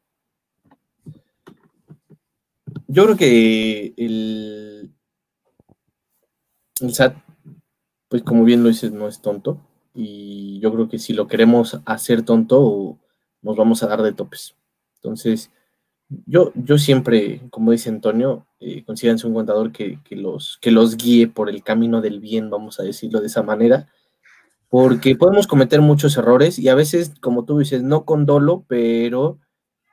[SPEAKER 3] Yo creo que el, el SAT, pues como bien lo dices, no es tonto. Y yo creo que si lo queremos hacer tonto, nos vamos a dar de topes. Entonces, yo, yo siempre, como dice Antonio, eh, un contador que, los, que los guíe por el camino del bien, vamos a decirlo de esa manera, porque podemos cometer muchos errores y a veces, como tú dices, no dolo, pero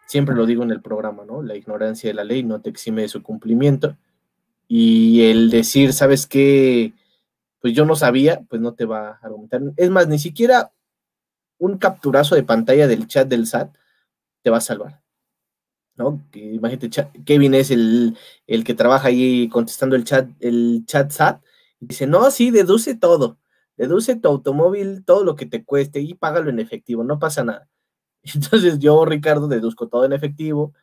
[SPEAKER 3] siempre lo digo en el programa, ¿no? La ignorancia de la ley no te exime de su cumplimiento y el decir, ¿sabes qué? Pues yo no sabía, pues no te va a argumentar. Es más, ni siquiera un capturazo de pantalla del chat del SAT te va a salvar. ¿No? Imagínate, Kevin es el, que trabaja ahí contestando el chat, el chat SAT, dice, no, sí, deduce todo, deduce tu automóvil, todo lo que te cueste y págalo en efectivo, no pasa nada. *laughs* Entonces yo, Ricardo, deduzco todo en efectivo,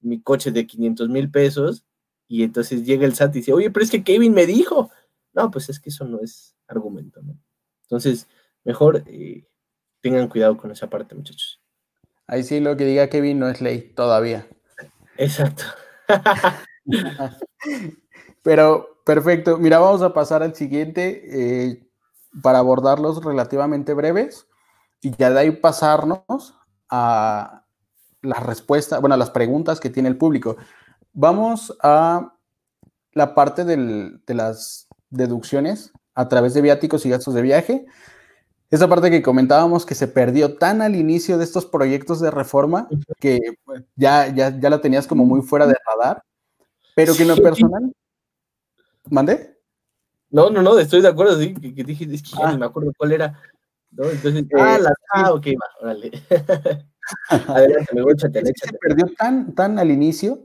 [SPEAKER 3] mi coche de 500 mil pesos, y entonces llega el SAT y dice, oye, pero es que Kevin me dijo. No, pues es que eso no es argumento, ¿no? Entonces, mejor eh, tengan cuidado con esa parte, muchachos. Ahí sí lo que diga Kevin no es ley todavía. Exacto. *laughs*
[SPEAKER 2] Pero perfecto. Mira, vamos a pasar al siguiente eh, para abordarlos relativamente breves y ya de ahí pasarnos a las respuestas, bueno, a las preguntas que tiene el público. Vamos a la parte de las deducciones a través de viáticos y gastos de viaje. Esa parte que comentábamos que se perdió tan al inicio de estos proyectos de reforma que pues, ya, ya, la tenías como muy fuera de radar, pero que no personal... ¿Mandé?
[SPEAKER 3] No, no, no, estoy de acuerdo, sí, que, dije, ya ah. me acuerdo cuál era. Eh, ah, ah, ok, va, órale.
[SPEAKER 2] *laughs* me Se perdió tan, tan al inicio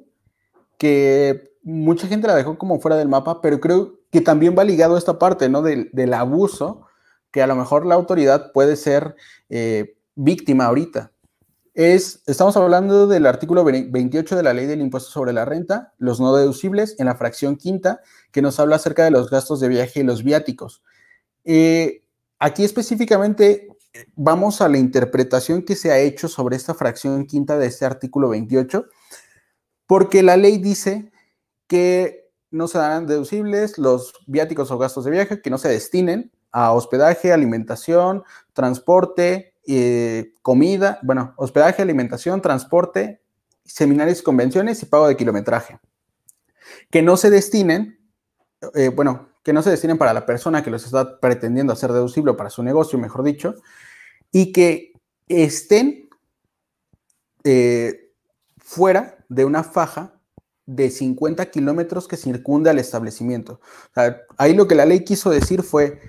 [SPEAKER 2] que mucha gente la dejó como fuera del mapa, pero creo que también va ligado a esta parte, ¿no? Del, abuso, que a lo mejor la autoridad puede ser eh, víctima ahorita. Es, estamos hablando del artículo 28 de la ley del impuesto sobre la renta, los no deducibles, en la fracción quinta, que nos habla acerca de los gastos de viaje y los viáticos. Eh, aquí específicamente eh, vamos a la interpretación que se ha hecho sobre esta fracción quinta de este artículo 28 porque la ley dice que no se darán deducibles los viáticos o gastos de viaje que no se destinen a hospedaje, alimentación, transporte, eh, comida, bueno, hospedaje, alimentación, transporte, seminarios, y convenciones y pago de kilometraje. Que no se destinen, eh, bueno, que no se destinen para la persona que los está pretendiendo hacer deducible para su negocio, mejor dicho, y que estén eh, fuera de una faja de 50 kilómetros que circunda el establecimiento. ahí lo que la ley quiso decir fue,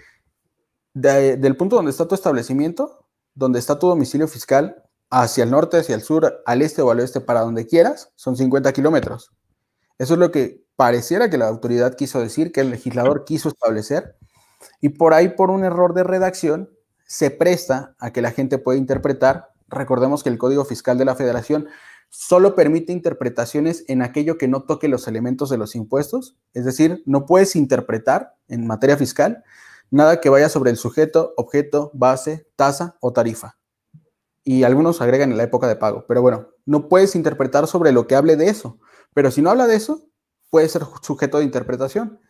[SPEAKER 2] del punto donde está tu establecimiento, donde está tu domicilio fiscal, hacia el norte, hacia el sur, al este o al oeste, para donde quieras, son 50 kilómetros. Eso es lo que pareciera que la autoridad quiso decir, que el legislador quiso establecer, y por ahí, por un error de redacción, se presta a que la gente pueda interpretar, recordemos que el Código Fiscal de la Federación solo permite interpretaciones en aquello que no toque los elementos de los impuestos, es decir, no puedes interpretar en materia fiscal nada que vaya sobre el sujeto, objeto, base, tasa o tarifa. Y algunos agregan en la época de pago, pero bueno, no puedes interpretar sobre lo que hable de eso, pero si no habla de eso, puede ser sujeto de interpretación.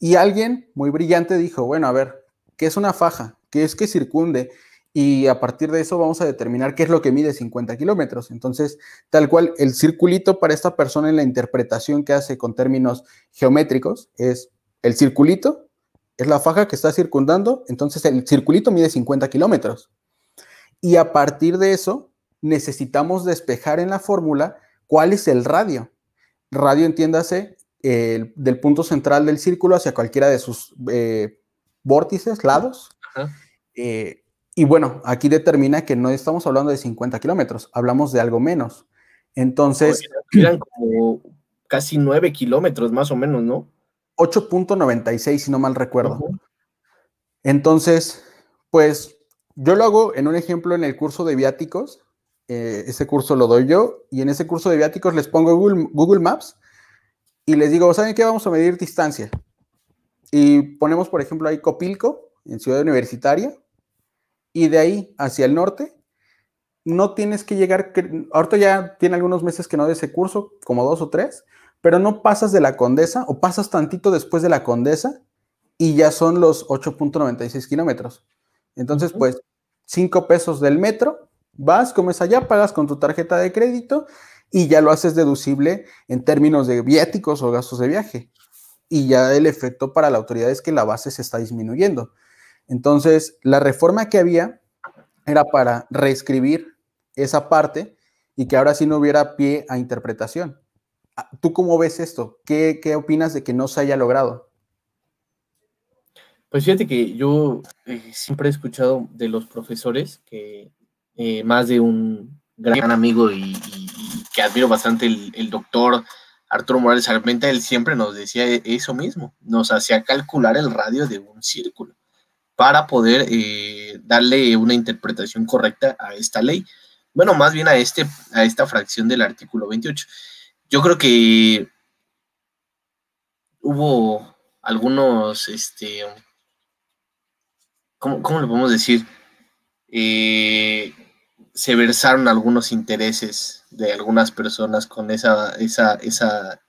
[SPEAKER 2] Y alguien muy brillante dijo, bueno, a ver, ¿qué es una faja? ¿Qué es que circunde? y a partir de eso vamos a determinar qué es lo que mide 50 kilómetros. Entonces, tal cual, el circulito para esta persona en la interpretación que hace con términos geométricos es el circulito, es la faja que está circundando, entonces el circulito mide 50 kilómetros. Y a partir de eso, necesitamos despejar en la fórmula cuál es el radio. Radio, entiéndase, del punto central del círculo hacia cualquiera de sus eh, vórtices, lados. Ajá. Eh, y bueno, aquí determina que no estamos hablando de 50 kilómetros, hablamos de algo menos. Entonces... Eran como casi 9 kilómetros más o menos, ¿no? 8.96, si no mal recuerdo. Entonces, pues yo lo hago en un ejemplo en el curso de viáticos. Eh, ese curso lo doy yo y en ese curso de viáticos les pongo Google, Google Maps y les digo, ¿saben qué? Vamos a medir distancia. Y ponemos, por ejemplo, ahí Copilco, en Ciudad Universitaria, y de ahí hacia el norte no tienes que llegar, ahorita ya tiene algunos meses que no de ese curso, como dos o tres, pero no pasas de la condesa o pasas tantito después de la condesa y ya son los 8.96 kilómetros. Entonces, pues, cinco pesos del metro, vas, comes allá, pagas con tu tarjeta de crédito y ya lo haces deducible en términos de viáticos o gastos de viaje. Y ya el efecto para la autoridad es que la base se está disminuyendo. Entonces, la reforma que había era para reescribir esa parte y que ahora sí no hubiera pie a interpretación. Ah, ¿Tú cómo ves esto? ¿Qué, qué opinas de que no se haya logrado?
[SPEAKER 3] Pues fíjate que yo eh, siempre he escuchado de los profesores que eh, más de un gran amigo y, que admiro bastante, el, doctor Arturo Morales Armenta, él siempre nos decía e-, eso mismo, nos hacía calcular el radio de un círculo para poder eh, darle una interpretación correcta a esta ley. Bueno, más bien a, este, a esta fracción del artículo 28. Yo creo que hubo algunos, este, ¿cómo, cómo lo podemos decir? Eh, se versaron algunos intereses de algunas personas con esa, esa,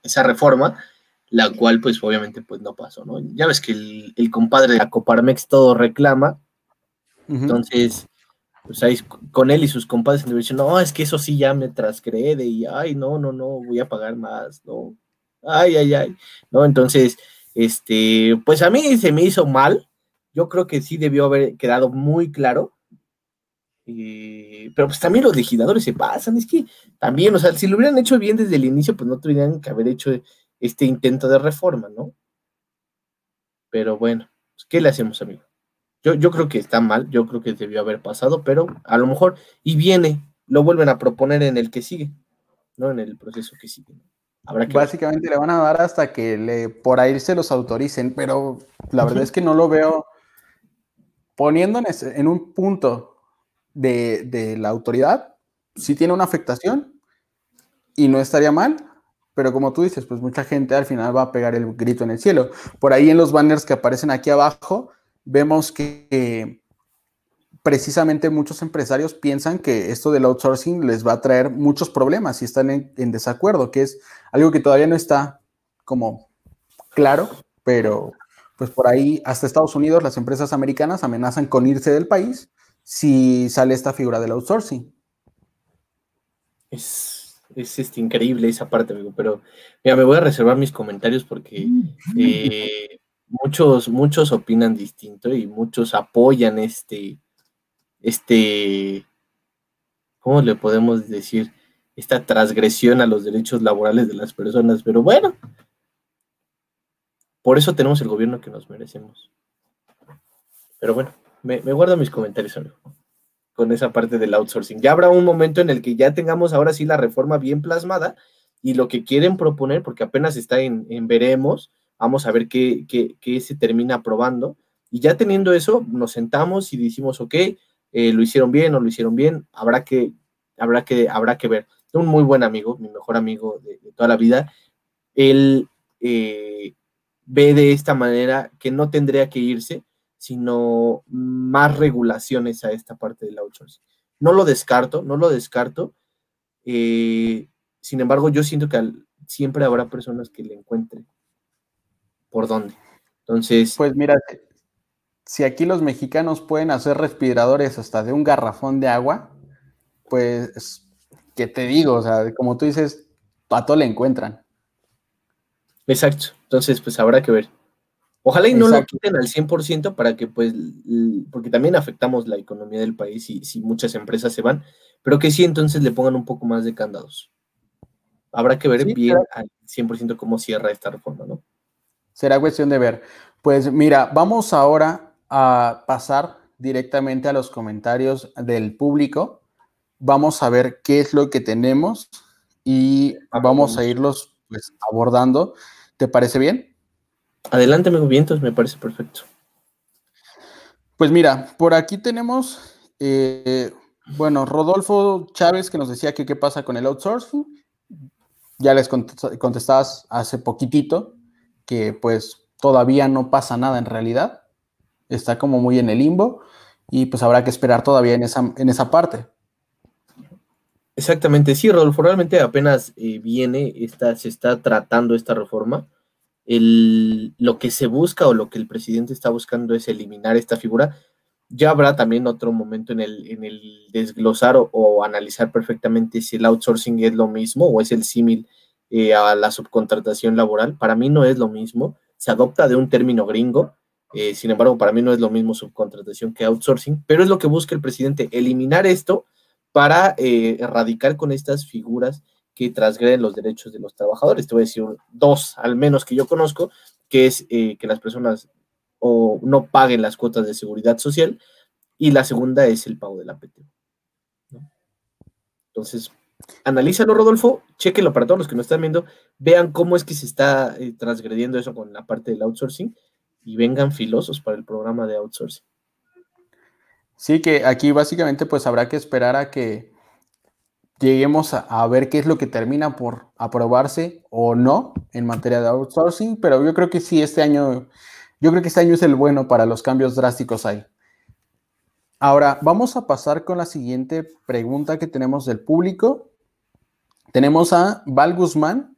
[SPEAKER 3] esa reforma la cual pues obviamente pues no pasó, ¿no? Ya ves que el, compadre de la Coparmex todo reclama,
[SPEAKER 2] entonces
[SPEAKER 3] pues ahí con él y sus compadres en no, es que eso sí ya me trascrede y, ay, no, no, no, voy a pagar más, no, ay, ay, ay, ¿no? Entonces, este, pues a mí se me hizo mal, yo creo que sí debió haber quedado muy claro, eh, pero pues también los legisladores se pasan, es que también, o sea, si lo hubieran hecho bien desde el inicio, pues no tendrían que haber hecho este intento de reforma, ¿no? Pero bueno, pues, ¿qué le hacemos, amigo? Yo, yo creo que está mal, yo creo que debió haber pasado, pero a lo mejor, y viene, lo vuelven a proponer en el que sigue, ¿no?
[SPEAKER 2] En el proceso que sigue. Habrá Básicamente le van a dar hasta que le, por ahí se los autoricen, pero la verdad es que no lo veo poniéndonos en un punto de, la autoridad, si tiene una afectación y no estaría mal, pero como tú dices, pues mucha gente al final va a pegar el grito en el cielo. Por ahí en los banners que aparecen aquí abajo, vemos que, precisamente muchos empresarios piensan que esto del outsourcing les va a traer muchos problemas y están en, desacuerdo, que es algo que todavía no está como claro, pero pues por ahí hasta Estados Unidos las empresas americanas amenazan con irse del país si sale esta figura del outsourcing.
[SPEAKER 3] Es es este, increíble esa parte, amigo. Pero mira, me voy a reservar mis comentarios porque mm. eh, muchos, muchos opinan distinto y muchos apoyan este, este, ¿cómo le podemos decir? Esta transgresión a los derechos laborales de las personas. Pero bueno, por eso tenemos el gobierno que nos merecemos. Pero bueno, me, guardo mis comentarios, amigo en esa parte del outsourcing. Ya habrá un momento en el que ya tengamos ahora sí la reforma bien plasmada y lo que quieren proponer, porque apenas está en, veremos, vamos a ver qué, se termina aprobando. Y ya teniendo eso, nos sentamos y decimos, ok, eh, lo hicieron bien o lo hicieron bien, habrá que, habrá que, habrá que ver. Un muy buen amigo, mi mejor amigo de, toda la vida, él eh, ve de esta manera que no tendría que irse sino más regulaciones a esta parte del outsourcing. No lo descarto, no lo descarto. Eh, sin
[SPEAKER 2] embargo, yo siento que siempre habrá personas que le encuentren por dónde. Entonces. Pues mira, si aquí los mexicanos pueden hacer respiradores hasta de un garrafón de agua, pues, ¿qué te digo? O sea, como tú dices, pato le encuentran.
[SPEAKER 3] Exacto. Entonces, pues habrá que ver.
[SPEAKER 1] Ojalá y no lo
[SPEAKER 3] quiten al 100% para que, pues, porque también afectamos la economía del país y si muchas empresas se van, pero que sí entonces le pongan un poco más de candados.
[SPEAKER 2] Habrá que ver bien
[SPEAKER 3] al 100% cómo cierra esta reforma, ¿no?
[SPEAKER 2] Será cuestión de ver. Pues mira, vamos ahora a pasar directamente a los comentarios del público. Vamos a ver qué es lo que tenemos y vamos a irlos pues, abordando. ¿Te parece bien? Adelante, amigo Vientos, me parece perfecto. Pues mira, por aquí tenemos, eh, bueno, Rodolfo Chávez que nos decía que qué pasa con el outsourcing. Ya les contestabas hace poquitito que pues todavía no pasa nada en realidad. Está como muy en el limbo y pues habrá que esperar todavía en esa, en esa parte.
[SPEAKER 3] Exactamente, sí, Rodolfo, realmente apenas eh, viene, se está tratando esta reforma el, lo que se busca o lo que el presidente está buscando es eliminar esta figura. Ya habrá también otro momento en el, desglosar o, analizar perfectamente si el outsourcing es lo mismo o es el símil eh, a la subcontratación laboral. Para mí no es lo mismo. Se adopta de un término gringo. Eh, sin embargo, para mí no es lo mismo subcontratación que outsourcing, pero es lo que busca el presidente, eliminar esto para eh, erradicar con estas figuras que transgreden los derechos de los trabajadores. Te voy a decir dos, al menos que yo conozco, que es eh, que las personas o no paguen las cuotas de seguridad social y la segunda es el pago del la Entonces, analízalo, Rodolfo, chequenlo para todos los que nos están viendo, vean cómo es que se está eh, transgrediendo eso con la parte del outsourcing y vengan filosos para el programa de outsourcing.
[SPEAKER 2] Sí, que aquí básicamente pues habrá que esperar a que lleguemos a, ver qué es lo que termina por aprobarse o no en materia de outsourcing, pero yo creo que sí, este año, yo creo que este año es el bueno para los cambios drásticos ahí. Ahora, vamos a pasar con la siguiente pregunta que tenemos del público. Tenemos a Val Guzmán,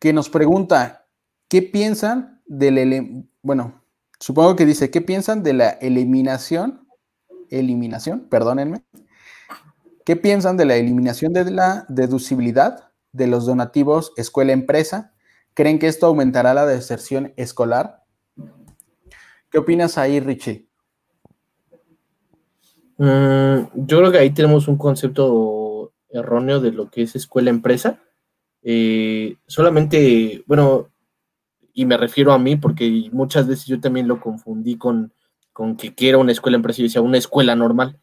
[SPEAKER 2] que nos pregunta, ¿qué piensan del, bueno, supongo que dice, ¿qué piensan de la eliminación, eliminación, perdónenme, ¿Qué piensan de la eliminación de la deducibilidad de los donativos escuela-empresa? ¿Creen que esto aumentará la deserción escolar? ¿Qué opinas ahí, Richie?
[SPEAKER 3] Mm, yo creo que ahí tenemos un concepto erróneo de lo que es escuela-empresa. Eh, solamente, bueno, y me refiero a mí porque muchas veces yo también lo confundí con, con que quiera una escuela-empresa y decía una escuela normal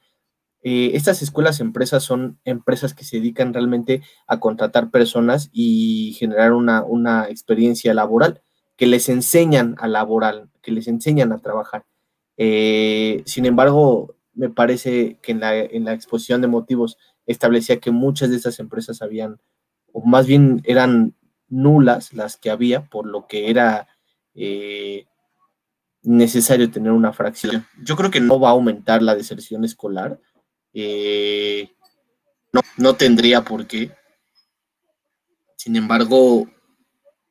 [SPEAKER 3] eh, estas escuelas empresas son empresas que se dedican realmente a contratar personas y generar una, experiencia laboral, que les enseñan a laborar, que les enseñan a trabajar. Eh, sin embargo, me parece que en la, exposición de motivos establecía que muchas de estas empresas habían, o más bien eran nulas las que había, por lo que era eh, necesario tener una fracción. Yo creo que no va a aumentar la deserción escolar, eh, no, tendría por qué. Sin embargo,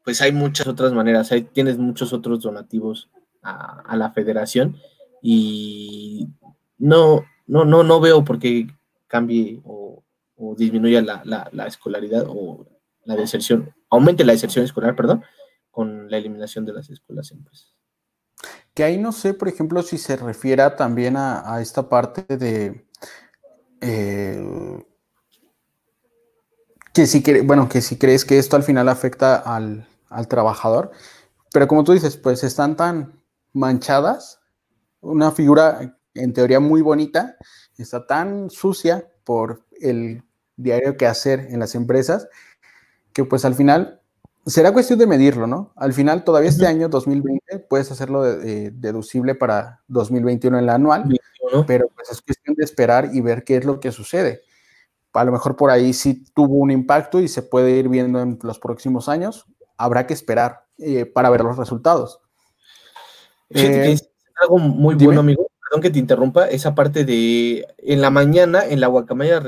[SPEAKER 3] pues hay muchas otras maneras, hay, tienes muchos otros donativos a, la federación y no, no, no, no veo por qué cambie o, disminuya la, escolaridad o la deserción, aumente la deserción escolar, perdón, con la eliminación de las escuelas empresas.
[SPEAKER 2] Que ahí no sé, por ejemplo, si se refiera también a esta parte de, que si bueno, que si crees que esto al final afecta al, trabajador. Pero como tú dices, pues están tan manchadas, una figura en teoría muy bonita, está tan sucia por el diario que hacer en las empresas, que pues al final será cuestión de medirlo, ¿no? Al final todavía este año, 2020, puedes hacerlo eh, deducible para 2021 en la anual. Pero pues, es cuestión de esperar y ver qué es lo que sucede. A lo mejor por ahí sí tuvo un impacto y se puede ir viendo en los próximos años. Habrá que esperar eh, para ver los resultados. Eh,
[SPEAKER 3] algo muy bueno, amigo. Perdón que te interrumpa. Esa parte de en la mañana, en la guacamaya,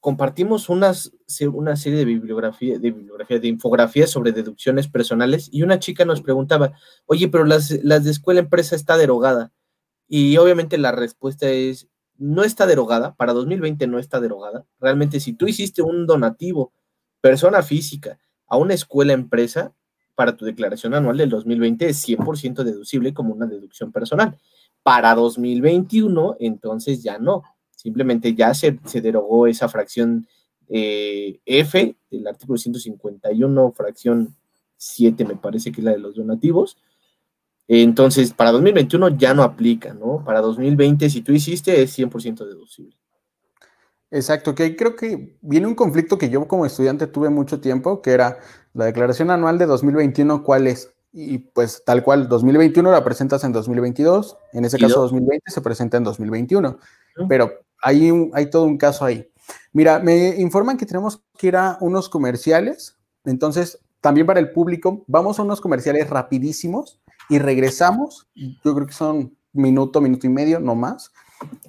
[SPEAKER 3] compartimos unas, una serie de bibliografía, de bibliografía, de infografías sobre deducciones personales y una chica nos preguntaba, oye, pero las, las de escuela empresa está derogada. Y obviamente la respuesta es, no está derogada, para 2020 no está derogada. Realmente si tú hiciste un donativo, persona física, a una escuela empresa, para tu declaración anual del 2020 es 100% deducible como una deducción personal. Para 2021, entonces ya no. Simplemente ya se, derogó esa fracción eh, F del artículo 151, fracción 7, me parece que es la de los donativos entonces, para 2021 ya no aplica, ¿no? Para 2020, si tú hiciste, es 100% deducible.
[SPEAKER 2] Exacto, que creo que viene un conflicto que yo como estudiante tuve mucho tiempo, que era la declaración anual de 2021, ¿cuál es? Y pues tal cual, 2021 la presentas en 2022, en ese caso 2020 se presenta en 2021, pero hay, hay todo un caso ahí. Mira, me informan que tenemos que ir a unos comerciales, entonces también para el público, vamos a unos comerciales rapidísimos y regresamos. Yo creo que son minuto, minuto y medio, no más.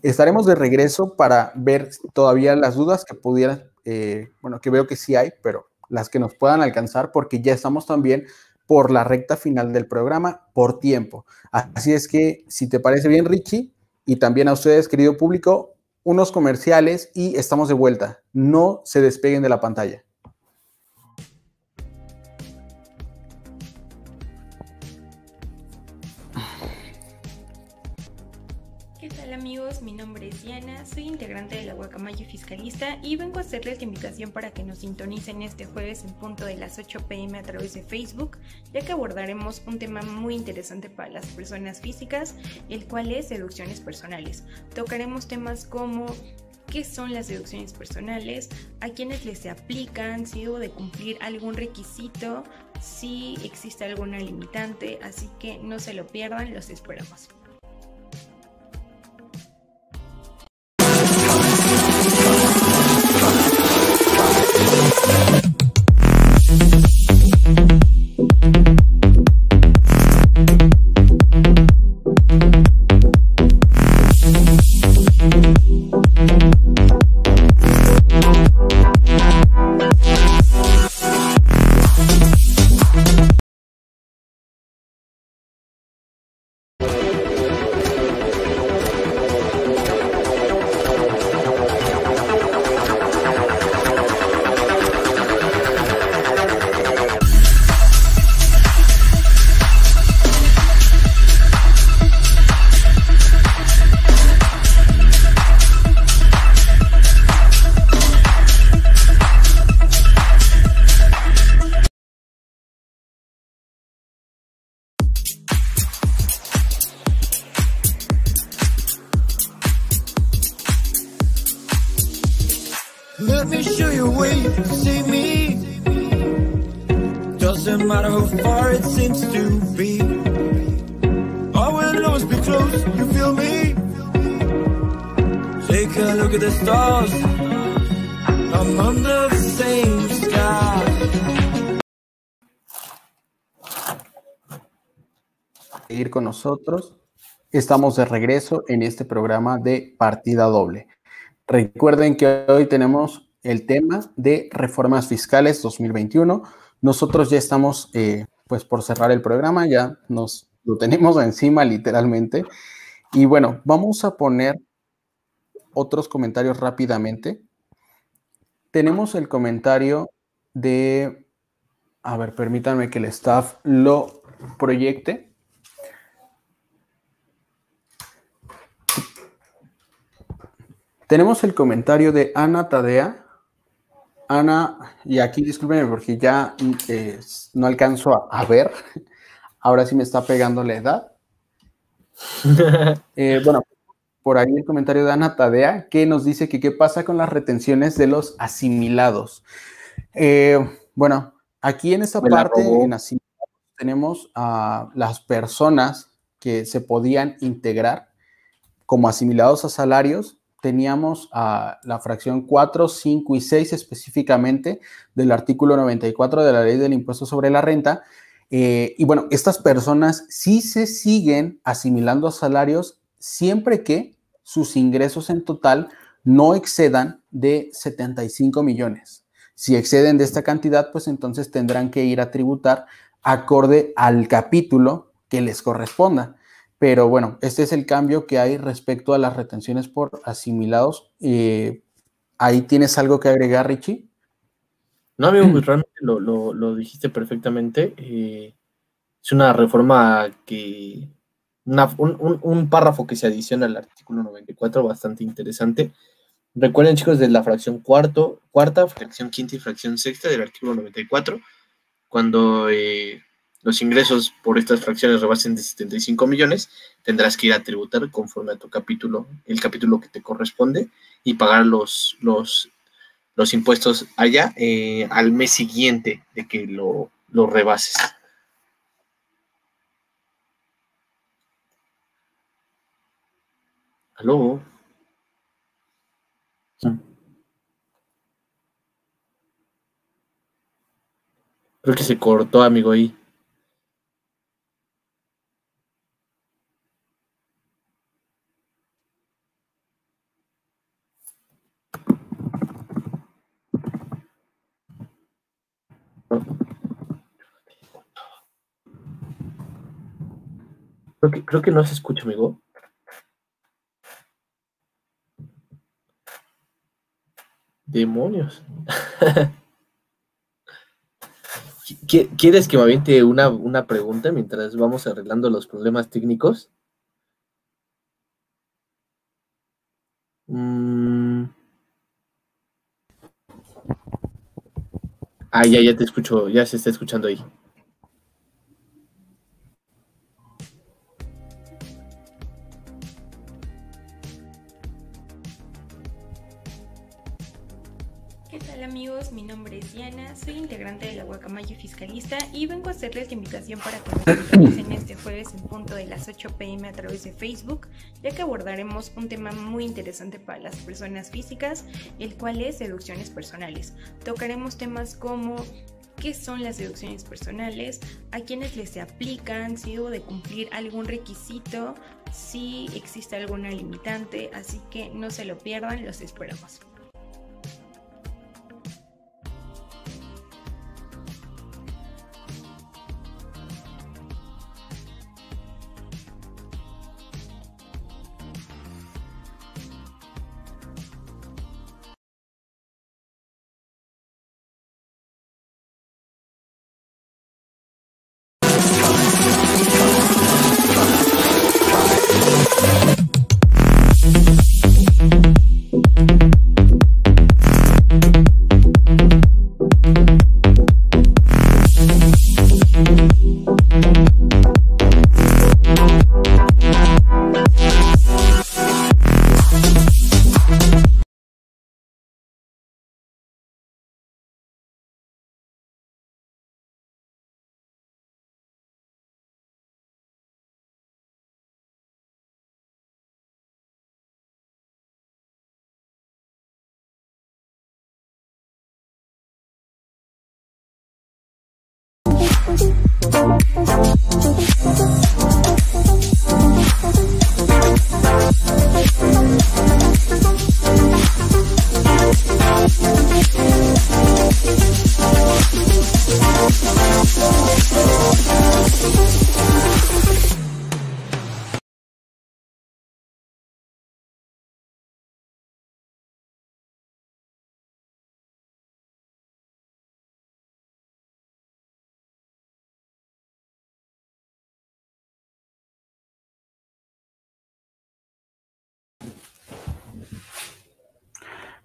[SPEAKER 2] Estaremos de regreso para ver todavía las dudas que pudieran, eh, bueno, que veo que sí hay, pero las que nos puedan alcanzar, porque ya estamos también por la recta final del programa, por tiempo. Así es que, si te parece bien, Richie, y también a ustedes, querido público, unos comerciales y estamos de vuelta. No se despeguen de la pantalla.
[SPEAKER 1] de la Guacamayo Fiscalista, y vengo a hacerles la invitación para que nos sintonicen este jueves en punto de las 8 pm a través de Facebook, ya que abordaremos un tema muy interesante para las personas físicas, el cual es deducciones personales. Tocaremos temas como qué son las deducciones personales, a quienes les se aplican, si debo de cumplir algún requisito, si existe alguna limitante, así que no se lo pierdan, los esperamos.
[SPEAKER 2] nosotros. Estamos de regreso en este programa de partida doble. Recuerden que hoy tenemos el tema de reformas fiscales 2021. Nosotros ya estamos, eh, pues, por cerrar el programa, ya nos lo tenemos *laughs* encima literalmente. Y bueno, vamos a poner otros comentarios rápidamente. Tenemos el comentario de, a ver, permítanme que el staff lo proyecte. Tenemos el comentario de Ana Tadea. Ana, y aquí discúlpenme porque ya mm, no alcanzo a, ver. Ahora sí me está pegando la edad. *laughs* Eh, bueno, por ahí el comentario de Ana Tadea que nos dice que qué pasa con las retenciones de los asimilados. Eh, bueno, aquí en esta parte en asimilados tenemos a las personas que se podían integrar como asimilados a salarios teníamos a ah, la fracción 4, 5 y 6 específicamente del artículo 94 de la ley del impuesto sobre la renta. Eh, y bueno, estas personas sí se siguen asimilando a salarios siempre que sus ingresos en total no excedan de 75 millones. Si exceden de esta cantidad, pues entonces tendrán que ir a tributar acorde al capítulo que les corresponda. Pero bueno, este es el cambio que hay respecto a las retenciones por asimilados. Eh, ¿Ahí tienes algo que agregar, Richie?
[SPEAKER 3] No, amigo, pues realmente lo, dijiste perfectamente. Eh, es una reforma que. un, párrafo que se adiciona al artículo 94, bastante interesante. Recuerden, chicos, de la fracción cuarto, cuarta, fracción quinta y fracción sexta del artículo 94, cuando eh, los ingresos por estas fracciones rebasen de 75 millones, tendrás que ir a tributar conforme a tu capítulo, el capítulo que te corresponde, y pagar los, los, impuestos allá eh, al mes siguiente de que lo, rebases. ¿Aló? Creo que se cortó, amigo, ahí. creo que no se escucha, amigo. Demonios. *laughs* ¿Quieres que me aviente una, pregunta mientras vamos arreglando los problemas técnicos? Mm. Ah, ya, ya te escucho, ya se está escuchando ahí.
[SPEAKER 1] hacerles la invitación para que nos este jueves en punto de las 8 pm a través de Facebook, ya que abordaremos un tema muy interesante para las personas físicas, el cual es deducciones personales. Tocaremos temas como qué son las deducciones personales, a quienes les se aplican, si hubo de cumplir algún requisito, si existe alguna limitante, así que no se lo pierdan, los esperamos.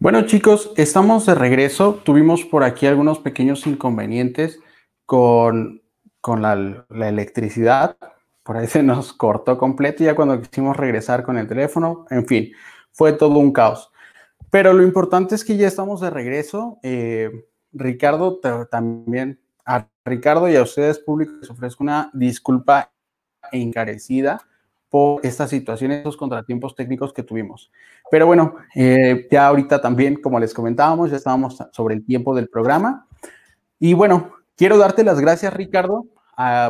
[SPEAKER 2] Bueno chicos, estamos de regreso. Tuvimos por aquí algunos pequeños inconvenientes con, la, electricidad. Por ahí se nos cortó completo ya cuando quisimos regresar con el teléfono. En fin, fue todo un caos. Pero lo importante es que ya estamos de regreso. Eh, Ricardo, también a Ricardo y a ustedes públicos les ofrezco una disculpa encarecida por esta situación, esos contratiempos técnicos que tuvimos. Pero bueno, eh, ya ahorita también, como les comentábamos, ya estábamos sobre el tiempo del programa. Y bueno, quiero darte las gracias, Ricardo,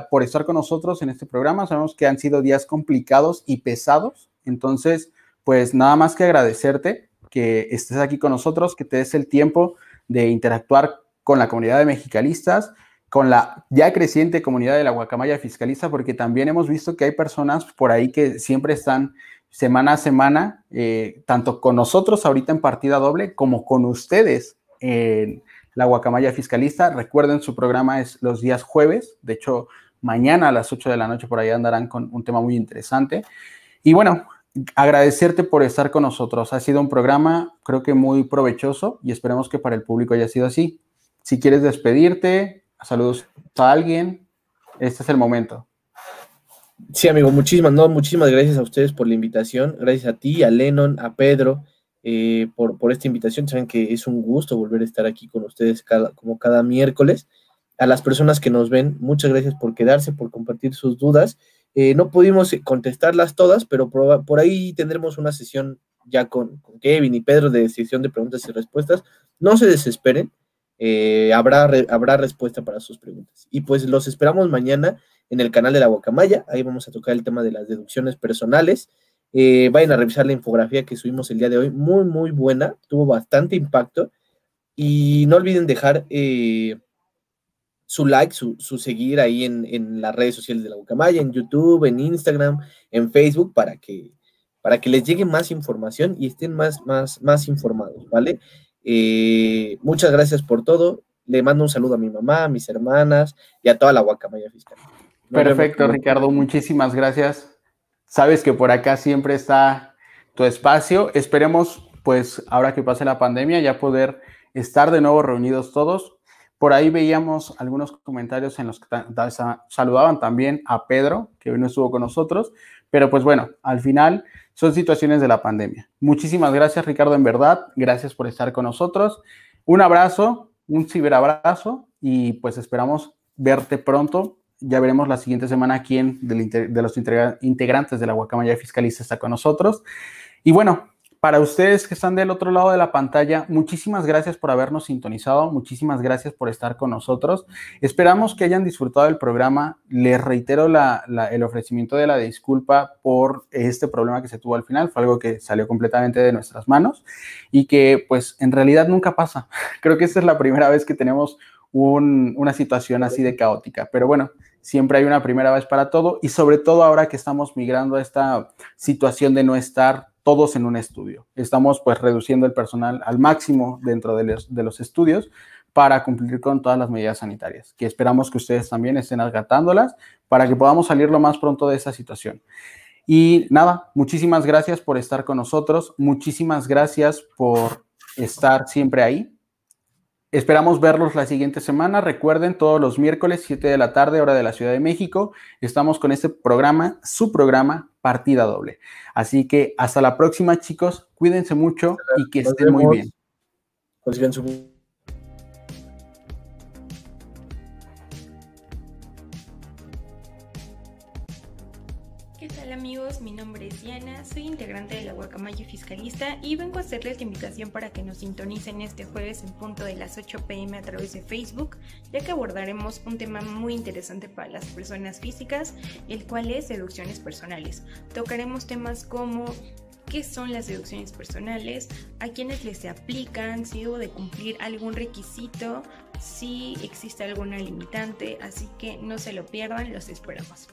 [SPEAKER 2] por estar con nosotros en este programa. Sabemos que han sido días complicados y pesados. Entonces, pues nada más que agradecerte que estés aquí con nosotros, que te des el tiempo de interactuar con la comunidad de mexicalistas con la ya creciente comunidad de la guacamaya Fiscalista, porque también hemos visto que hay personas por ahí que siempre están semana a semana, eh, tanto con nosotros ahorita en partida doble, como con ustedes en la guacamaya fiscalista. Recuerden, su programa es los días jueves, de hecho, mañana a las 8 de la noche por ahí andarán con un tema muy interesante. Y bueno, agradecerte por estar con nosotros. Ha sido un programa, creo que muy provechoso y esperemos que para el público haya sido así. Si quieres despedirte, saludos a alguien, este es el momento. Sí, amigo,
[SPEAKER 3] muchísimas, no, muchísimas gracias a ustedes por la invitación, gracias a ti, a Lennon, a Pedro, eh, por, por, esta invitación. Saben que es un gusto volver a estar aquí con ustedes cada, como cada miércoles. A las personas que nos ven, muchas gracias por quedarse, por compartir sus dudas. Eh, no pudimos contestarlas todas, pero por, ahí tendremos una sesión ya con, con, Kevin y Pedro de sesión de preguntas y respuestas. No se desesperen, eh, habrá, habrá respuesta para sus preguntas. Y pues los esperamos mañana en el canal de la Guacamaya. Ahí vamos a tocar el tema de las deducciones personales. Eh, vayan a revisar la infografía que subimos el día de hoy. Muy, muy buena. Tuvo bastante impacto. Y no olviden dejar eh, su like, su, su seguir ahí en, en, las redes sociales de la Guacamaya, en YouTube, en Instagram, en Facebook, para que, para que les llegue más información y estén más, más, más informados, ¿vale? muchas gracias por todo. Le mando un saludo a mi mamá, a mis hermanas y a toda la guacamaya fiscal.
[SPEAKER 2] Perfecto, Ricardo, muchísimas gracias. Sabes que por acá siempre está tu espacio. Esperemos, pues, ahora que pase la pandemia, ya poder estar de nuevo reunidos todos. Por ahí veíamos algunos comentarios en los que saludaban también a Pedro, que hoy no estuvo con nosotros, pero pues bueno, al final son situaciones de la pandemia. Muchísimas gracias Ricardo, en verdad. Gracias por estar con nosotros. Un abrazo, un ciberabrazo y pues esperamos verte pronto. Ya veremos la siguiente semana quién de los integrantes de la Guacamaya Fiscalista está con nosotros. Y bueno, para ustedes que están del otro lado de la pantalla, muchísimas gracias por habernos sintonizado, muchísimas gracias por estar con nosotros. Esperamos que hayan disfrutado del programa. Les reitero el ofrecimiento de la disculpa por este problema que se tuvo al final, fue algo que salió completamente de nuestras manos y que pues en realidad nunca pasa. *laughs* Creo que esta es la primera vez que tenemos una situación así de caótica. Pero bueno, siempre hay una primera vez para todo y sobre todo ahora que estamos migrando a esta situación de no estar todos en un estudio. Estamos pues reduciendo el personal al máximo dentro de los, de los estudios para cumplir con todas las medidas sanitarias, que esperamos que ustedes también estén agatándolas para que podamos salir lo más pronto de esa situación. Y nada, muchísimas gracias por estar con nosotros, muchísimas gracias por estar siempre ahí. Esperamos verlos la siguiente semana. Recuerden, todos los miércoles, 7 de la tarde, hora de la Ciudad de México, estamos con este programa, su programa, Partida Doble. Así que hasta la próxima, chicos. Cuídense mucho y que estén muy bien. bien, su
[SPEAKER 1] de la Guacamaya Fiscalista, y vengo a hacerles la invitación para que nos sintonicen este jueves en punto de las 8 pm a través de Facebook, ya que abordaremos un tema muy interesante para las personas físicas, el cual es deducciones personales. Tocaremos temas como qué son las deducciones personales, a quienes les se aplican, si debo de cumplir algún requisito, si existe alguna limitante, así que no se lo pierdan, los esperamos.